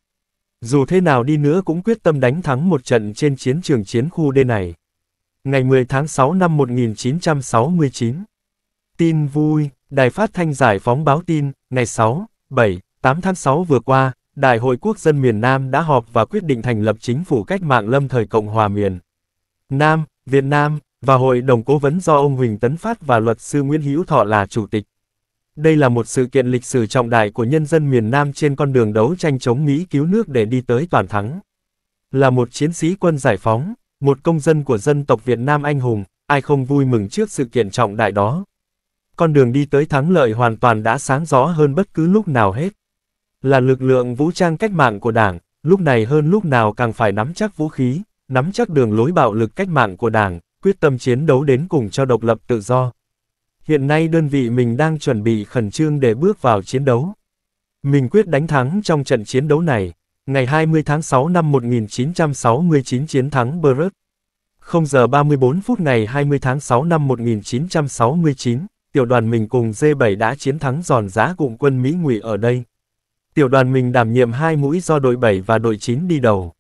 Dù thế nào đi nữa cũng quyết tâm đánh thắng một trận trên chiến trường chiến khu D này. Ngày 10 tháng 6 năm 1969 Tin vui, Đài phát thanh giải phóng báo tin, ngày 6, 7, 8 tháng 6 vừa qua, Đại hội Quốc dân miền Nam đã họp và quyết định thành lập chính phủ cách mạng lâm thời Cộng hòa miền Nam, Việt Nam, và Hội đồng Cố vấn do ông Huỳnh Tấn Phát và luật sư Nguyễn Hữu Thọ là chủ tịch. Đây là một sự kiện lịch sử trọng đại của nhân dân miền Nam trên con đường đấu tranh chống Mỹ cứu nước để đi tới toàn thắng. Là một chiến sĩ quân giải phóng, một công dân của dân tộc Việt Nam anh hùng, ai không vui mừng trước sự kiện trọng đại đó. Con đường đi tới thắng lợi hoàn toàn đã sáng rõ hơn bất cứ lúc nào hết. Là lực lượng vũ trang cách mạng của Đảng, lúc này hơn lúc nào càng phải nắm chắc vũ khí, nắm chắc đường lối bạo lực cách mạng của Đảng, quyết tâm chiến đấu đến cùng cho độc lập tự do. Hiện nay đơn vị mình đang chuẩn bị khẩn trương để bước vào chiến đấu. Mình quyết đánh thắng trong trận chiến đấu này, ngày 20 tháng 6 năm 1969 chiến thắng Brut. 0 giờ 34 phút ngày 20 tháng 6 năm 1969, tiểu đoàn mình cùng D7 đã chiến thắng giòn giá cụm quân Mỹ ngụy ở đây. Tiểu đoàn mình đảm nhiệm hai mũi do đội 7 và đội 9 đi đầu.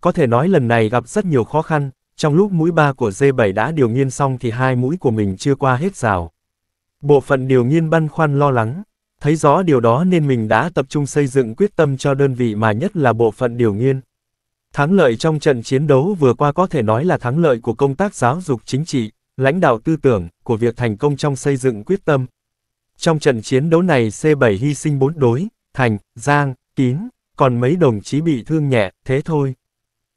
Có thể nói lần này gặp rất nhiều khó khăn, trong lúc mũi ba của D7 đã điều nghiên xong thì hai mũi của mình chưa qua hết rào. Bộ phận điều nghiên băn khoăn lo lắng, thấy rõ điều đó nên mình đã tập trung xây dựng quyết tâm cho đơn vị mà nhất là bộ phận điều nghiên. Thắng lợi trong trận chiến đấu vừa qua có thể nói là thắng lợi của công tác giáo dục chính trị, lãnh đạo tư tưởng, của việc thành công trong xây dựng quyết tâm. Trong trận chiến đấu này C7 hy sinh bốn đối, Thành, Giang, kín còn mấy đồng chí bị thương nhẹ, thế thôi.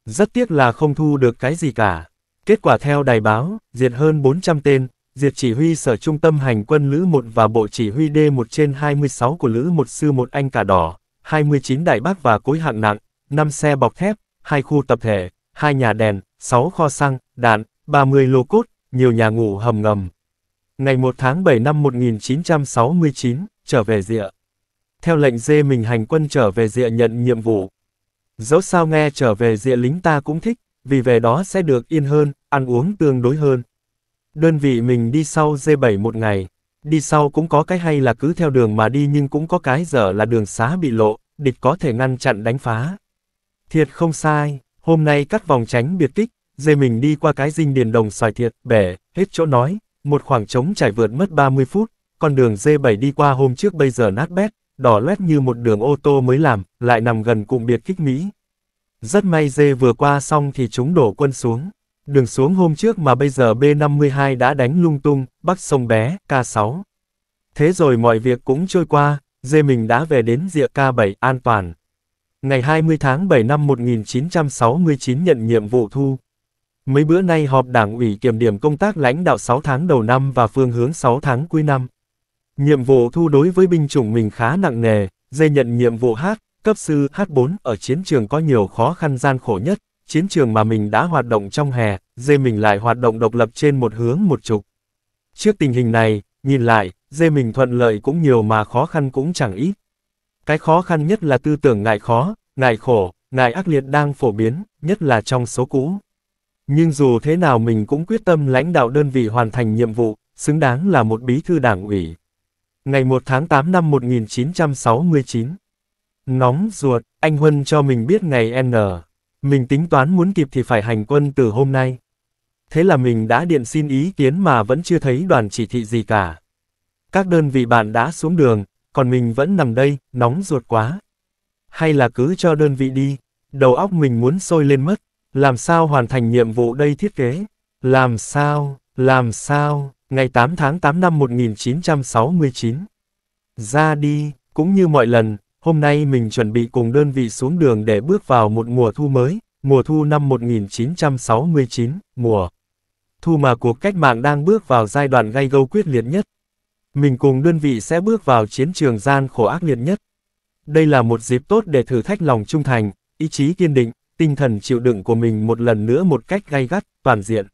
Rất tiếc là không thu được cái gì cả. Kết quả theo đài báo, diệt hơn 400 tên, diệt chỉ huy sở trung tâm hành quân Lữ 1 và bộ chỉ huy D1 trên 26 của Lữ 1 sư 1 anh cả đỏ, 29 đại bác và cối hạng nặng, 5 xe bọc thép, 2 khu tập thể, 2 nhà đèn, 6 kho xăng, đạn, 30 lô cốt, nhiều nhà ngủ hầm ngầm. Ngày 1 tháng 7 năm 1969, trở về dịa. Theo lệnh dê mình hành quân trở về dịa nhận nhiệm vụ, Dẫu sao nghe trở về địa lính ta cũng thích, vì về đó sẽ được yên hơn, ăn uống tương đối hơn. Đơn vị mình đi sau D7 một ngày, đi sau cũng có cái hay là cứ theo đường mà đi nhưng cũng có cái dở là đường xá bị lộ, địch có thể ngăn chặn đánh phá. Thiệt không sai, hôm nay cắt vòng tránh biệt kích, dê mình đi qua cái dinh điền đồng xoài thiệt, bể, hết chỗ nói, một khoảng trống trải vượt mất 30 phút, con đường D7 đi qua hôm trước bây giờ nát bét, đỏ loét như một đường ô tô mới làm, lại nằm gần cụm biệt kích Mỹ. Rất may dê vừa qua xong thì chúng đổ quân xuống. Đường xuống hôm trước mà bây giờ B-52 đã đánh lung tung, bắc sông bé, K-6. Thế rồi mọi việc cũng trôi qua, dê mình đã về đến rìa K-7 an toàn. Ngày 20 tháng 7 năm 1969 nhận nhiệm vụ thu. Mấy bữa nay họp đảng ủy kiểm điểm công tác lãnh đạo 6 tháng đầu năm và phương hướng 6 tháng cuối năm. Nhiệm vụ thu đối với binh chủng mình khá nặng nề, dây nhận nhiệm vụ hát, cấp sư H4 ở chiến trường có nhiều khó khăn gian khổ nhất, chiến trường mà mình đã hoạt động trong hè, dê mình lại hoạt động độc lập trên một hướng một trục. Trước tình hình này, nhìn lại, dê mình thuận lợi cũng nhiều mà khó khăn cũng chẳng ít. Cái khó khăn nhất là tư tưởng ngại khó, ngại khổ, ngại ác liệt đang phổ biến, nhất là trong số cũ. Nhưng dù thế nào mình cũng quyết tâm lãnh đạo đơn vị hoàn thành nhiệm vụ, xứng đáng là một bí thư đảng ủy ngày 1 tháng 8 năm 1969. Nóng ruột, anh Huân cho mình biết ngày N. Mình tính toán muốn kịp thì phải hành quân từ hôm nay. Thế là mình đã điện xin ý kiến mà vẫn chưa thấy đoàn chỉ thị gì cả. Các đơn vị bạn đã xuống đường, còn mình vẫn nằm đây, nóng ruột quá. Hay là cứ cho đơn vị đi, đầu óc mình muốn sôi lên mất, làm sao hoàn thành nhiệm vụ đây thiết kế? Làm sao, làm sao? Ngày 8 tháng 8 năm 1969. Ra đi, cũng như mọi lần, hôm nay mình chuẩn bị cùng đơn vị xuống đường để bước vào một mùa thu mới, mùa thu năm 1969, mùa thu mà cuộc cách mạng đang bước vào giai đoạn gay gâu quyết liệt nhất. Mình cùng đơn vị sẽ bước vào chiến trường gian khổ ác liệt nhất. Đây là một dịp tốt để thử thách lòng trung thành, ý chí kiên định, tinh thần chịu đựng của mình một lần nữa một cách gay gắt, toàn diện.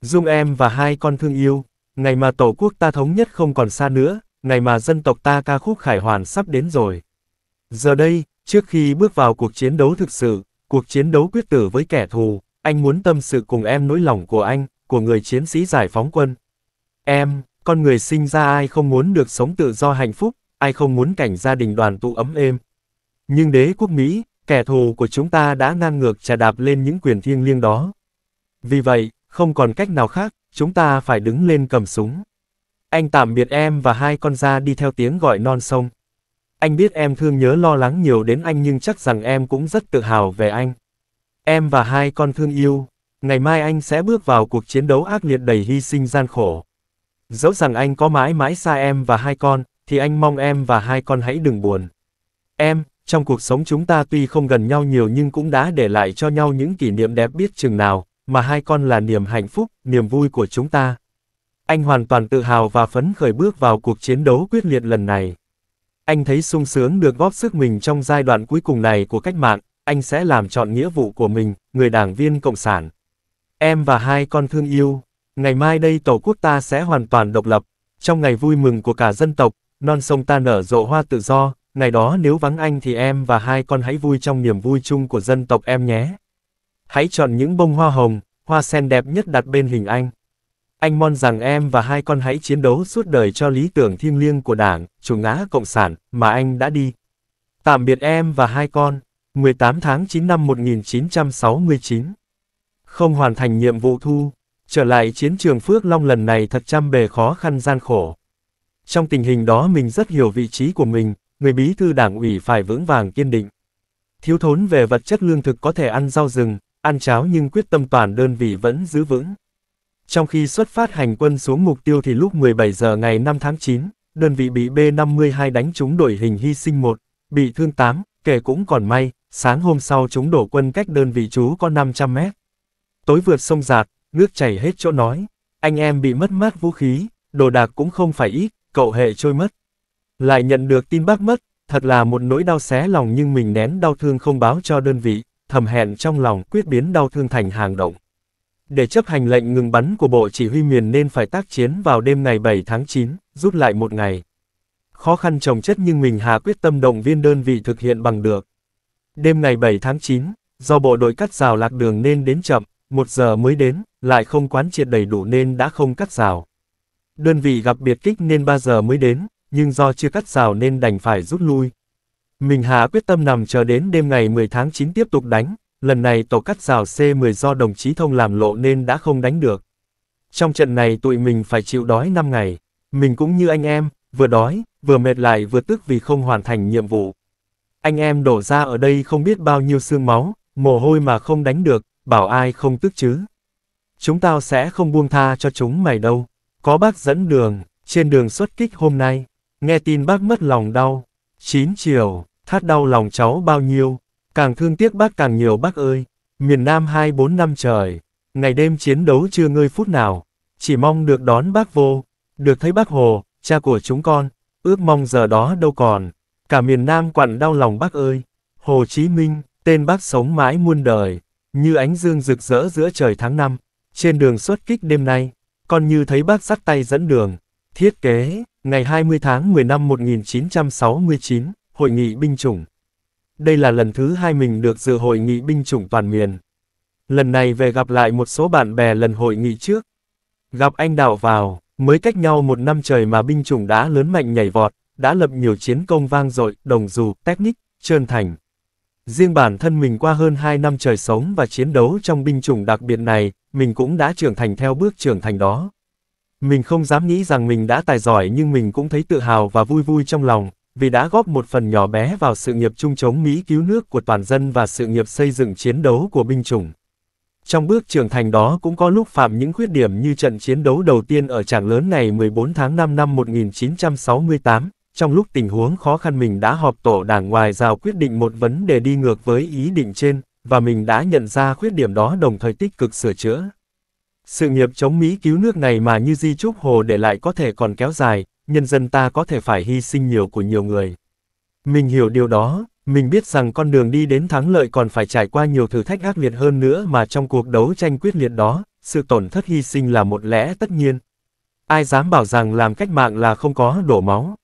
Dung em và hai con thương yêu, ngày mà tổ quốc ta thống nhất không còn xa nữa, ngày mà dân tộc ta ca khúc khải hoàn sắp đến rồi. Giờ đây, trước khi bước vào cuộc chiến đấu thực sự, cuộc chiến đấu quyết tử với kẻ thù, anh muốn tâm sự cùng em nỗi lòng của anh, của người chiến sĩ giải phóng quân. Em, con người sinh ra ai không muốn được sống tự do hạnh phúc, ai không muốn cảnh gia đình đoàn tụ ấm êm. Nhưng đế quốc Mỹ, kẻ thù của chúng ta đã ngang ngược trà đạp lên những quyền thiêng liêng đó. Vì vậy, không còn cách nào khác, chúng ta phải đứng lên cầm súng. Anh tạm biệt em và hai con ra đi theo tiếng gọi non sông. Anh biết em thương nhớ lo lắng nhiều đến anh nhưng chắc rằng em cũng rất tự hào về anh. Em và hai con thương yêu, ngày mai anh sẽ bước vào cuộc chiến đấu ác liệt đầy hy sinh gian khổ. Dẫu rằng anh có mãi mãi xa em và hai con, thì anh mong em và hai con hãy đừng buồn. Em, trong cuộc sống chúng ta tuy không gần nhau nhiều nhưng cũng đã để lại cho nhau những kỷ niệm đẹp biết chừng nào, mà hai con là niềm hạnh phúc, niềm vui của chúng ta. Anh hoàn toàn tự hào và phấn khởi bước vào cuộc chiến đấu quyết liệt lần này. Anh thấy sung sướng được góp sức mình trong giai đoạn cuối cùng này của cách mạng, anh sẽ làm chọn nghĩa vụ của mình, người đảng viên Cộng sản. Em và hai con thương yêu, ngày mai đây Tổ quốc ta sẽ hoàn toàn độc lập, trong ngày vui mừng của cả dân tộc, non sông ta nở rộ hoa tự do, ngày đó nếu vắng anh thì em và hai con hãy vui trong niềm vui chung của dân tộc em nhé. Hãy chọn những bông hoa hồng, hoa sen đẹp nhất đặt bên hình anh. Anh mong rằng em và hai con hãy chiến đấu suốt đời cho lý tưởng thiêng liêng của Đảng, chủ ngã Cộng sản, mà anh đã đi. Tạm biệt em và hai con, 18 tháng 9 năm 1969. Không hoàn thành nhiệm vụ thu, trở lại chiến trường Phước Long lần này thật trăm bề khó khăn gian khổ. Trong tình hình đó mình rất hiểu vị trí của mình, người bí thư đảng ủy phải vững vàng kiên định. Thiếu thốn về vật chất lương thực có thể ăn rau rừng, ăn cháo nhưng quyết tâm toàn đơn vị vẫn giữ vững. Trong khi xuất phát hành quân xuống mục tiêu thì lúc 17 giờ ngày 5 tháng 9, đơn vị bị B-52 đánh trúng đội hình hy sinh 1, bị thương 8, kể cũng còn may, sáng hôm sau chúng đổ quân cách đơn vị chú có 500 mét. Tối vượt sông giạt, nước chảy hết chỗ nói, anh em bị mất mát vũ khí, đồ đạc cũng không phải ít, cậu hệ trôi mất. Lại nhận được tin bác mất, thật là một nỗi đau xé lòng nhưng mình nén đau thương không báo cho đơn vị, thầm hẹn trong lòng quyết biến đau thương thành hàng động. Để chấp hành lệnh ngừng bắn của Bộ Chỉ huy miền nên phải tác chiến vào đêm ngày 7 tháng 9, rút lại một ngày. Khó khăn trồng chất nhưng mình Hà quyết tâm động viên đơn vị thực hiện bằng được. Đêm ngày 7 tháng 9, do bộ đội cắt rào lạc đường nên đến chậm, một giờ mới đến, lại không quán triệt đầy đủ nên đã không cắt rào. Đơn vị gặp biệt kích nên 3 giờ mới đến, nhưng do chưa cắt rào nên đành phải rút lui, mình hạ quyết tâm nằm chờ đến đêm ngày 10 tháng 9 tiếp tục đánh, lần này tổ cắt rào C10 do đồng chí thông làm lộ nên đã không đánh được. Trong trận này tụi mình phải chịu đói 5 ngày, mình cũng như anh em, vừa đói, vừa mệt lại vừa tức vì không hoàn thành nhiệm vụ. Anh em đổ ra ở đây không biết bao nhiêu xương máu, mồ hôi mà không đánh được, bảo ai không tức chứ. Chúng tao sẽ không buông tha cho chúng mày đâu. Có bác dẫn đường, trên đường xuất kích hôm nay. Nghe tin bác mất lòng đau. 9 chiều, thát đau lòng cháu bao nhiêu, càng thương tiếc bác càng nhiều bác ơi, miền Nam 24 năm trời, ngày đêm chiến đấu chưa ngơi phút nào, chỉ mong được đón bác vô, được thấy bác Hồ, cha của chúng con, ước mong giờ đó đâu còn, cả miền Nam quặn đau lòng bác ơi, Hồ Chí Minh, tên bác sống mãi muôn đời, như ánh dương rực rỡ giữa trời tháng năm, trên đường xuất kích đêm nay, con như thấy bác sắt tay dẫn đường, thiết kế, ngày 20 tháng 10 năm 1969 hội nghị binh chủng. Đây là lần thứ hai mình được dự hội nghị binh chủng toàn miền. Lần này về gặp lại một số bạn bè lần hội nghị trước. Gặp anh Đạo vào, mới cách nhau một năm trời mà binh chủng đã lớn mạnh nhảy vọt, đã lập nhiều chiến công vang dội, đồng dù, technic, trơn thành. Riêng bản thân mình qua hơn hai năm trời sống và chiến đấu trong binh chủng đặc biệt này, mình cũng đã trưởng thành theo bước trưởng thành đó. Mình không dám nghĩ rằng mình đã tài giỏi nhưng mình cũng thấy tự hào và vui vui trong lòng, vì đã góp một phần nhỏ bé vào sự nghiệp chung chống Mỹ cứu nước của toàn dân và sự nghiệp xây dựng chiến đấu của binh chủng. Trong bước trưởng thành đó cũng có lúc phạm những khuyết điểm như trận chiến đấu đầu tiên ở trảng lớn ngày 14 tháng 5 năm 1968, trong lúc tình huống khó khăn mình đã họp tổ đảng ngoài rào quyết định một vấn đề đi ngược với ý định trên, và mình đã nhận ra khuyết điểm đó đồng thời tích cực sửa chữa. Sự nghiệp chống Mỹ cứu nước này mà như Di Trúc Hồ để lại có thể còn kéo dài, nhân dân ta có thể phải hy sinh nhiều của nhiều người. Mình hiểu điều đó, mình biết rằng con đường đi đến thắng lợi còn phải trải qua nhiều thử thách ác liệt hơn nữa mà trong cuộc đấu tranh quyết liệt đó, sự tổn thất hy sinh là một lẽ tất nhiên. Ai dám bảo rằng làm cách mạng là không có đổ máu.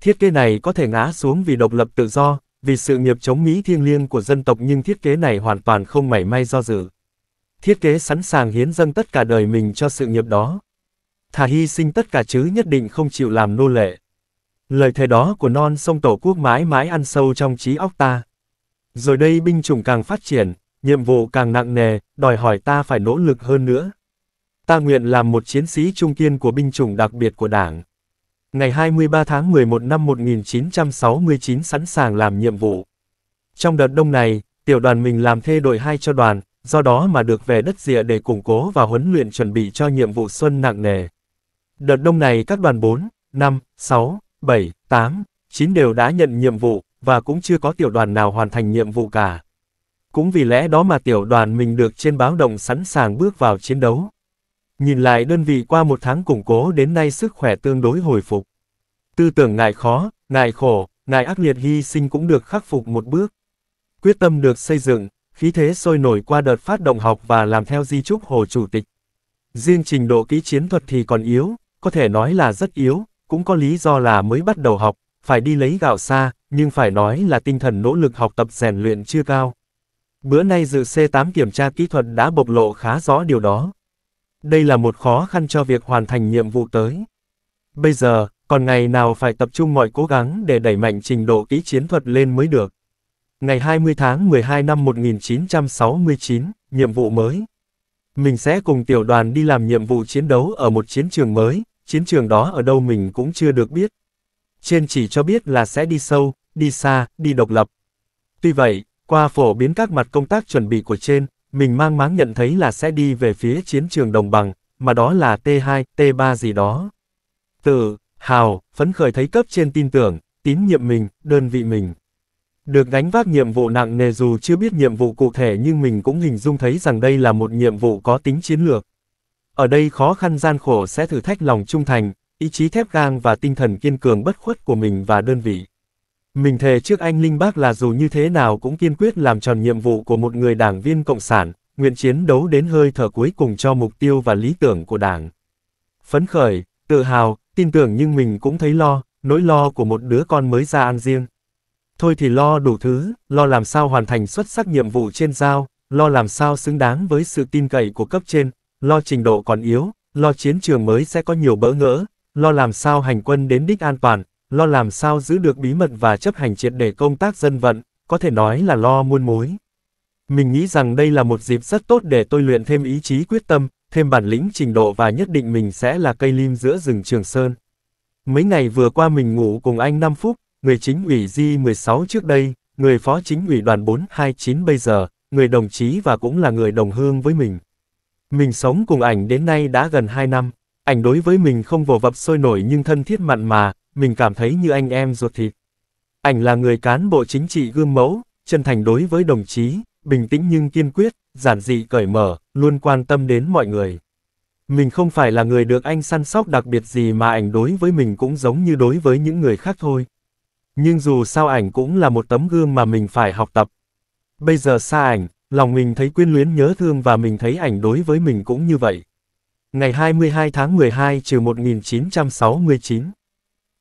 Thiết kế này có thể ngã xuống vì độc lập tự do, vì sự nghiệp chống Mỹ thiêng liêng của dân tộc nhưng thiết kế này hoàn toàn không mảy may do dự. Thiết kế sẵn sàng hiến dâng tất cả đời mình cho sự nghiệp đó thà hy sinh tất cả chứ nhất định không chịu làm nô lệ. Lời thề đó của non sông Tổ quốc mãi mãi ăn sâu trong trí óc ta. Rồi đây binh chủng càng phát triển, nhiệm vụ càng nặng nề, đòi hỏi ta phải nỗ lực hơn nữa. Ta nguyện làm một chiến sĩ trung kiên của binh chủng đặc biệt của Đảng. Ngày 23 tháng 11 năm 1969 sẵn sàng làm nhiệm vụ. Trong đợt đông này, tiểu đoàn mình làm thê đội 2 cho đoàn, do đó mà được về đất rìa để củng cố và huấn luyện chuẩn bị cho nhiệm vụ xuân nặng nề. Đợt đông này các đoàn 4, 5, 6, 7, 8, 9 đều đã nhận nhiệm vụ, và cũng chưa có tiểu đoàn nào hoàn thành nhiệm vụ cả. Cũng vì lẽ đó mà tiểu đoàn mình được trên báo động sẵn sàng bước vào chiến đấu. Nhìn lại đơn vị qua một tháng củng cố đến nay sức khỏe tương đối hồi phục. Tư tưởng ngại khó, ngại khổ, ngại ác liệt hy sinh cũng được khắc phục một bước. Quyết tâm được xây dựng, khí thế sôi nổi qua đợt phát động học và làm theo di trúc Hồ Chủ tịch. Riêng trình độ kỹ chiến thuật thì còn yếu, có thể nói là rất yếu, cũng có lý do là mới bắt đầu học, phải đi lấy gạo xa, nhưng phải nói là tinh thần nỗ lực học tập rèn luyện chưa cao. Bữa nay dự C8 kiểm tra kỹ thuật đã bộc lộ khá rõ điều đó. Đây là một khó khăn cho việc hoàn thành nhiệm vụ tới. Bây giờ, còn ngày nào phải tập trung mọi cố gắng để đẩy mạnh trình độ kỹ chiến thuật lên mới được. Ngày 20 tháng 12 năm 1969, nhiệm vụ mới. Mình sẽ cùng tiểu đoàn đi làm nhiệm vụ chiến đấu ở một chiến trường mới, chiến trường đó ở đâu mình cũng chưa được biết. Trên chỉ cho biết là sẽ đi sâu, đi xa, đi độc lập. Tuy vậy, qua phổ biến các mặt công tác chuẩn bị của trên, mình mang máng nhận thấy là sẽ đi về phía chiến trường đồng bằng, mà đó là T2, T3 gì đó. Tự, hào, phấn khởi thấy cấp trên tin tưởng, tín nhiệm mình, đơn vị mình. Được gánh vác nhiệm vụ nặng nề dù chưa biết nhiệm vụ cụ thể nhưng mình cũng hình dung thấy rằng đây là một nhiệm vụ có tính chiến lược. Ở đây khó khăn gian khổ sẽ thử thách lòng trung thành, ý chí thép gang và tinh thần kiên cường bất khuất của mình và đơn vị. Mình thề trước anh Linh Bác là dù như thế nào cũng kiên quyết làm tròn nhiệm vụ của một người đảng viên Cộng sản, nguyện chiến đấu đến hơi thở cuối cùng cho mục tiêu và lý tưởng của đảng. Phấn khởi, tự hào, tin tưởng nhưng mình cũng thấy lo, nỗi lo của một đứa con mới ra ăn riêng. Thôi thì lo đủ thứ, lo làm sao hoàn thành xuất sắc nhiệm vụ trên giao, lo làm sao xứng đáng với sự tin cậy của cấp trên, lo trình độ còn yếu, lo chiến trường mới sẽ có nhiều bỡ ngỡ, lo làm sao hành quân đến đích an toàn, lo làm sao giữ được bí mật và chấp hành triệt để công tác dân vận, có thể nói là lo muôn mối. Mình nghĩ rằng đây là một dịp rất tốt để tôi luyện thêm ý chí quyết tâm, thêm bản lĩnh trình độ và nhất định mình sẽ là cây lim giữa rừng Trường Sơn. Mấy ngày vừa qua mình ngủ cùng anh 5 phút, người chính ủy G16 trước đây, người phó chính ủy đoàn 429 bây giờ, người đồng chí và cũng là người đồng hương với mình. Mình sống cùng ảnh đến nay đã gần 2 năm, ảnh đối với mình không vồ vập sôi nổi nhưng thân thiết mặn mà, mình cảm thấy như anh em ruột thịt. Ảnh là người cán bộ chính trị gương mẫu, chân thành đối với đồng chí, bình tĩnh nhưng kiên quyết, giản dị cởi mở, luôn quan tâm đến mọi người. Mình không phải là người được anh săn sóc đặc biệt gì mà ảnh đối với mình cũng giống như đối với những người khác thôi. Nhưng dù sao ảnh cũng là một tấm gương mà mình phải học tập. Bây giờ xa ảnh, Lòng mình thấy quyến luyến nhớ thương và mình thấy ảnh đối với mình cũng như vậy. Ngày 22 tháng 12 trừ 1969.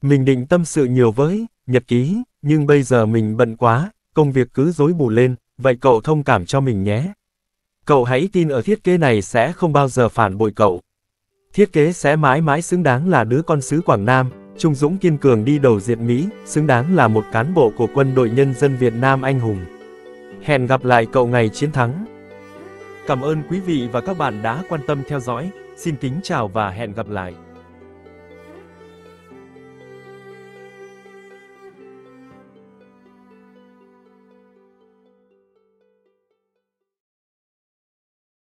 Mình định tâm sự nhiều với, nhật ký, nhưng bây giờ mình bận quá, công việc cứ dối bù lên, vậy cậu thông cảm cho mình nhé. Cậu hãy tin ở thiết kế này sẽ không bao giờ phản bội cậu. Thiết kế sẽ mãi mãi xứng đáng là đứa con xứ Quảng Nam, trung dũng kiên cường đi đầu diệt Mỹ, xứng đáng là một cán bộ của quân đội nhân dân Việt Nam anh hùng. Hẹn gặp lại cậu ngày chiến thắng. Cảm ơn quý vị và các bạn đã quan tâm theo dõi. Xin kính chào và hẹn gặp lại.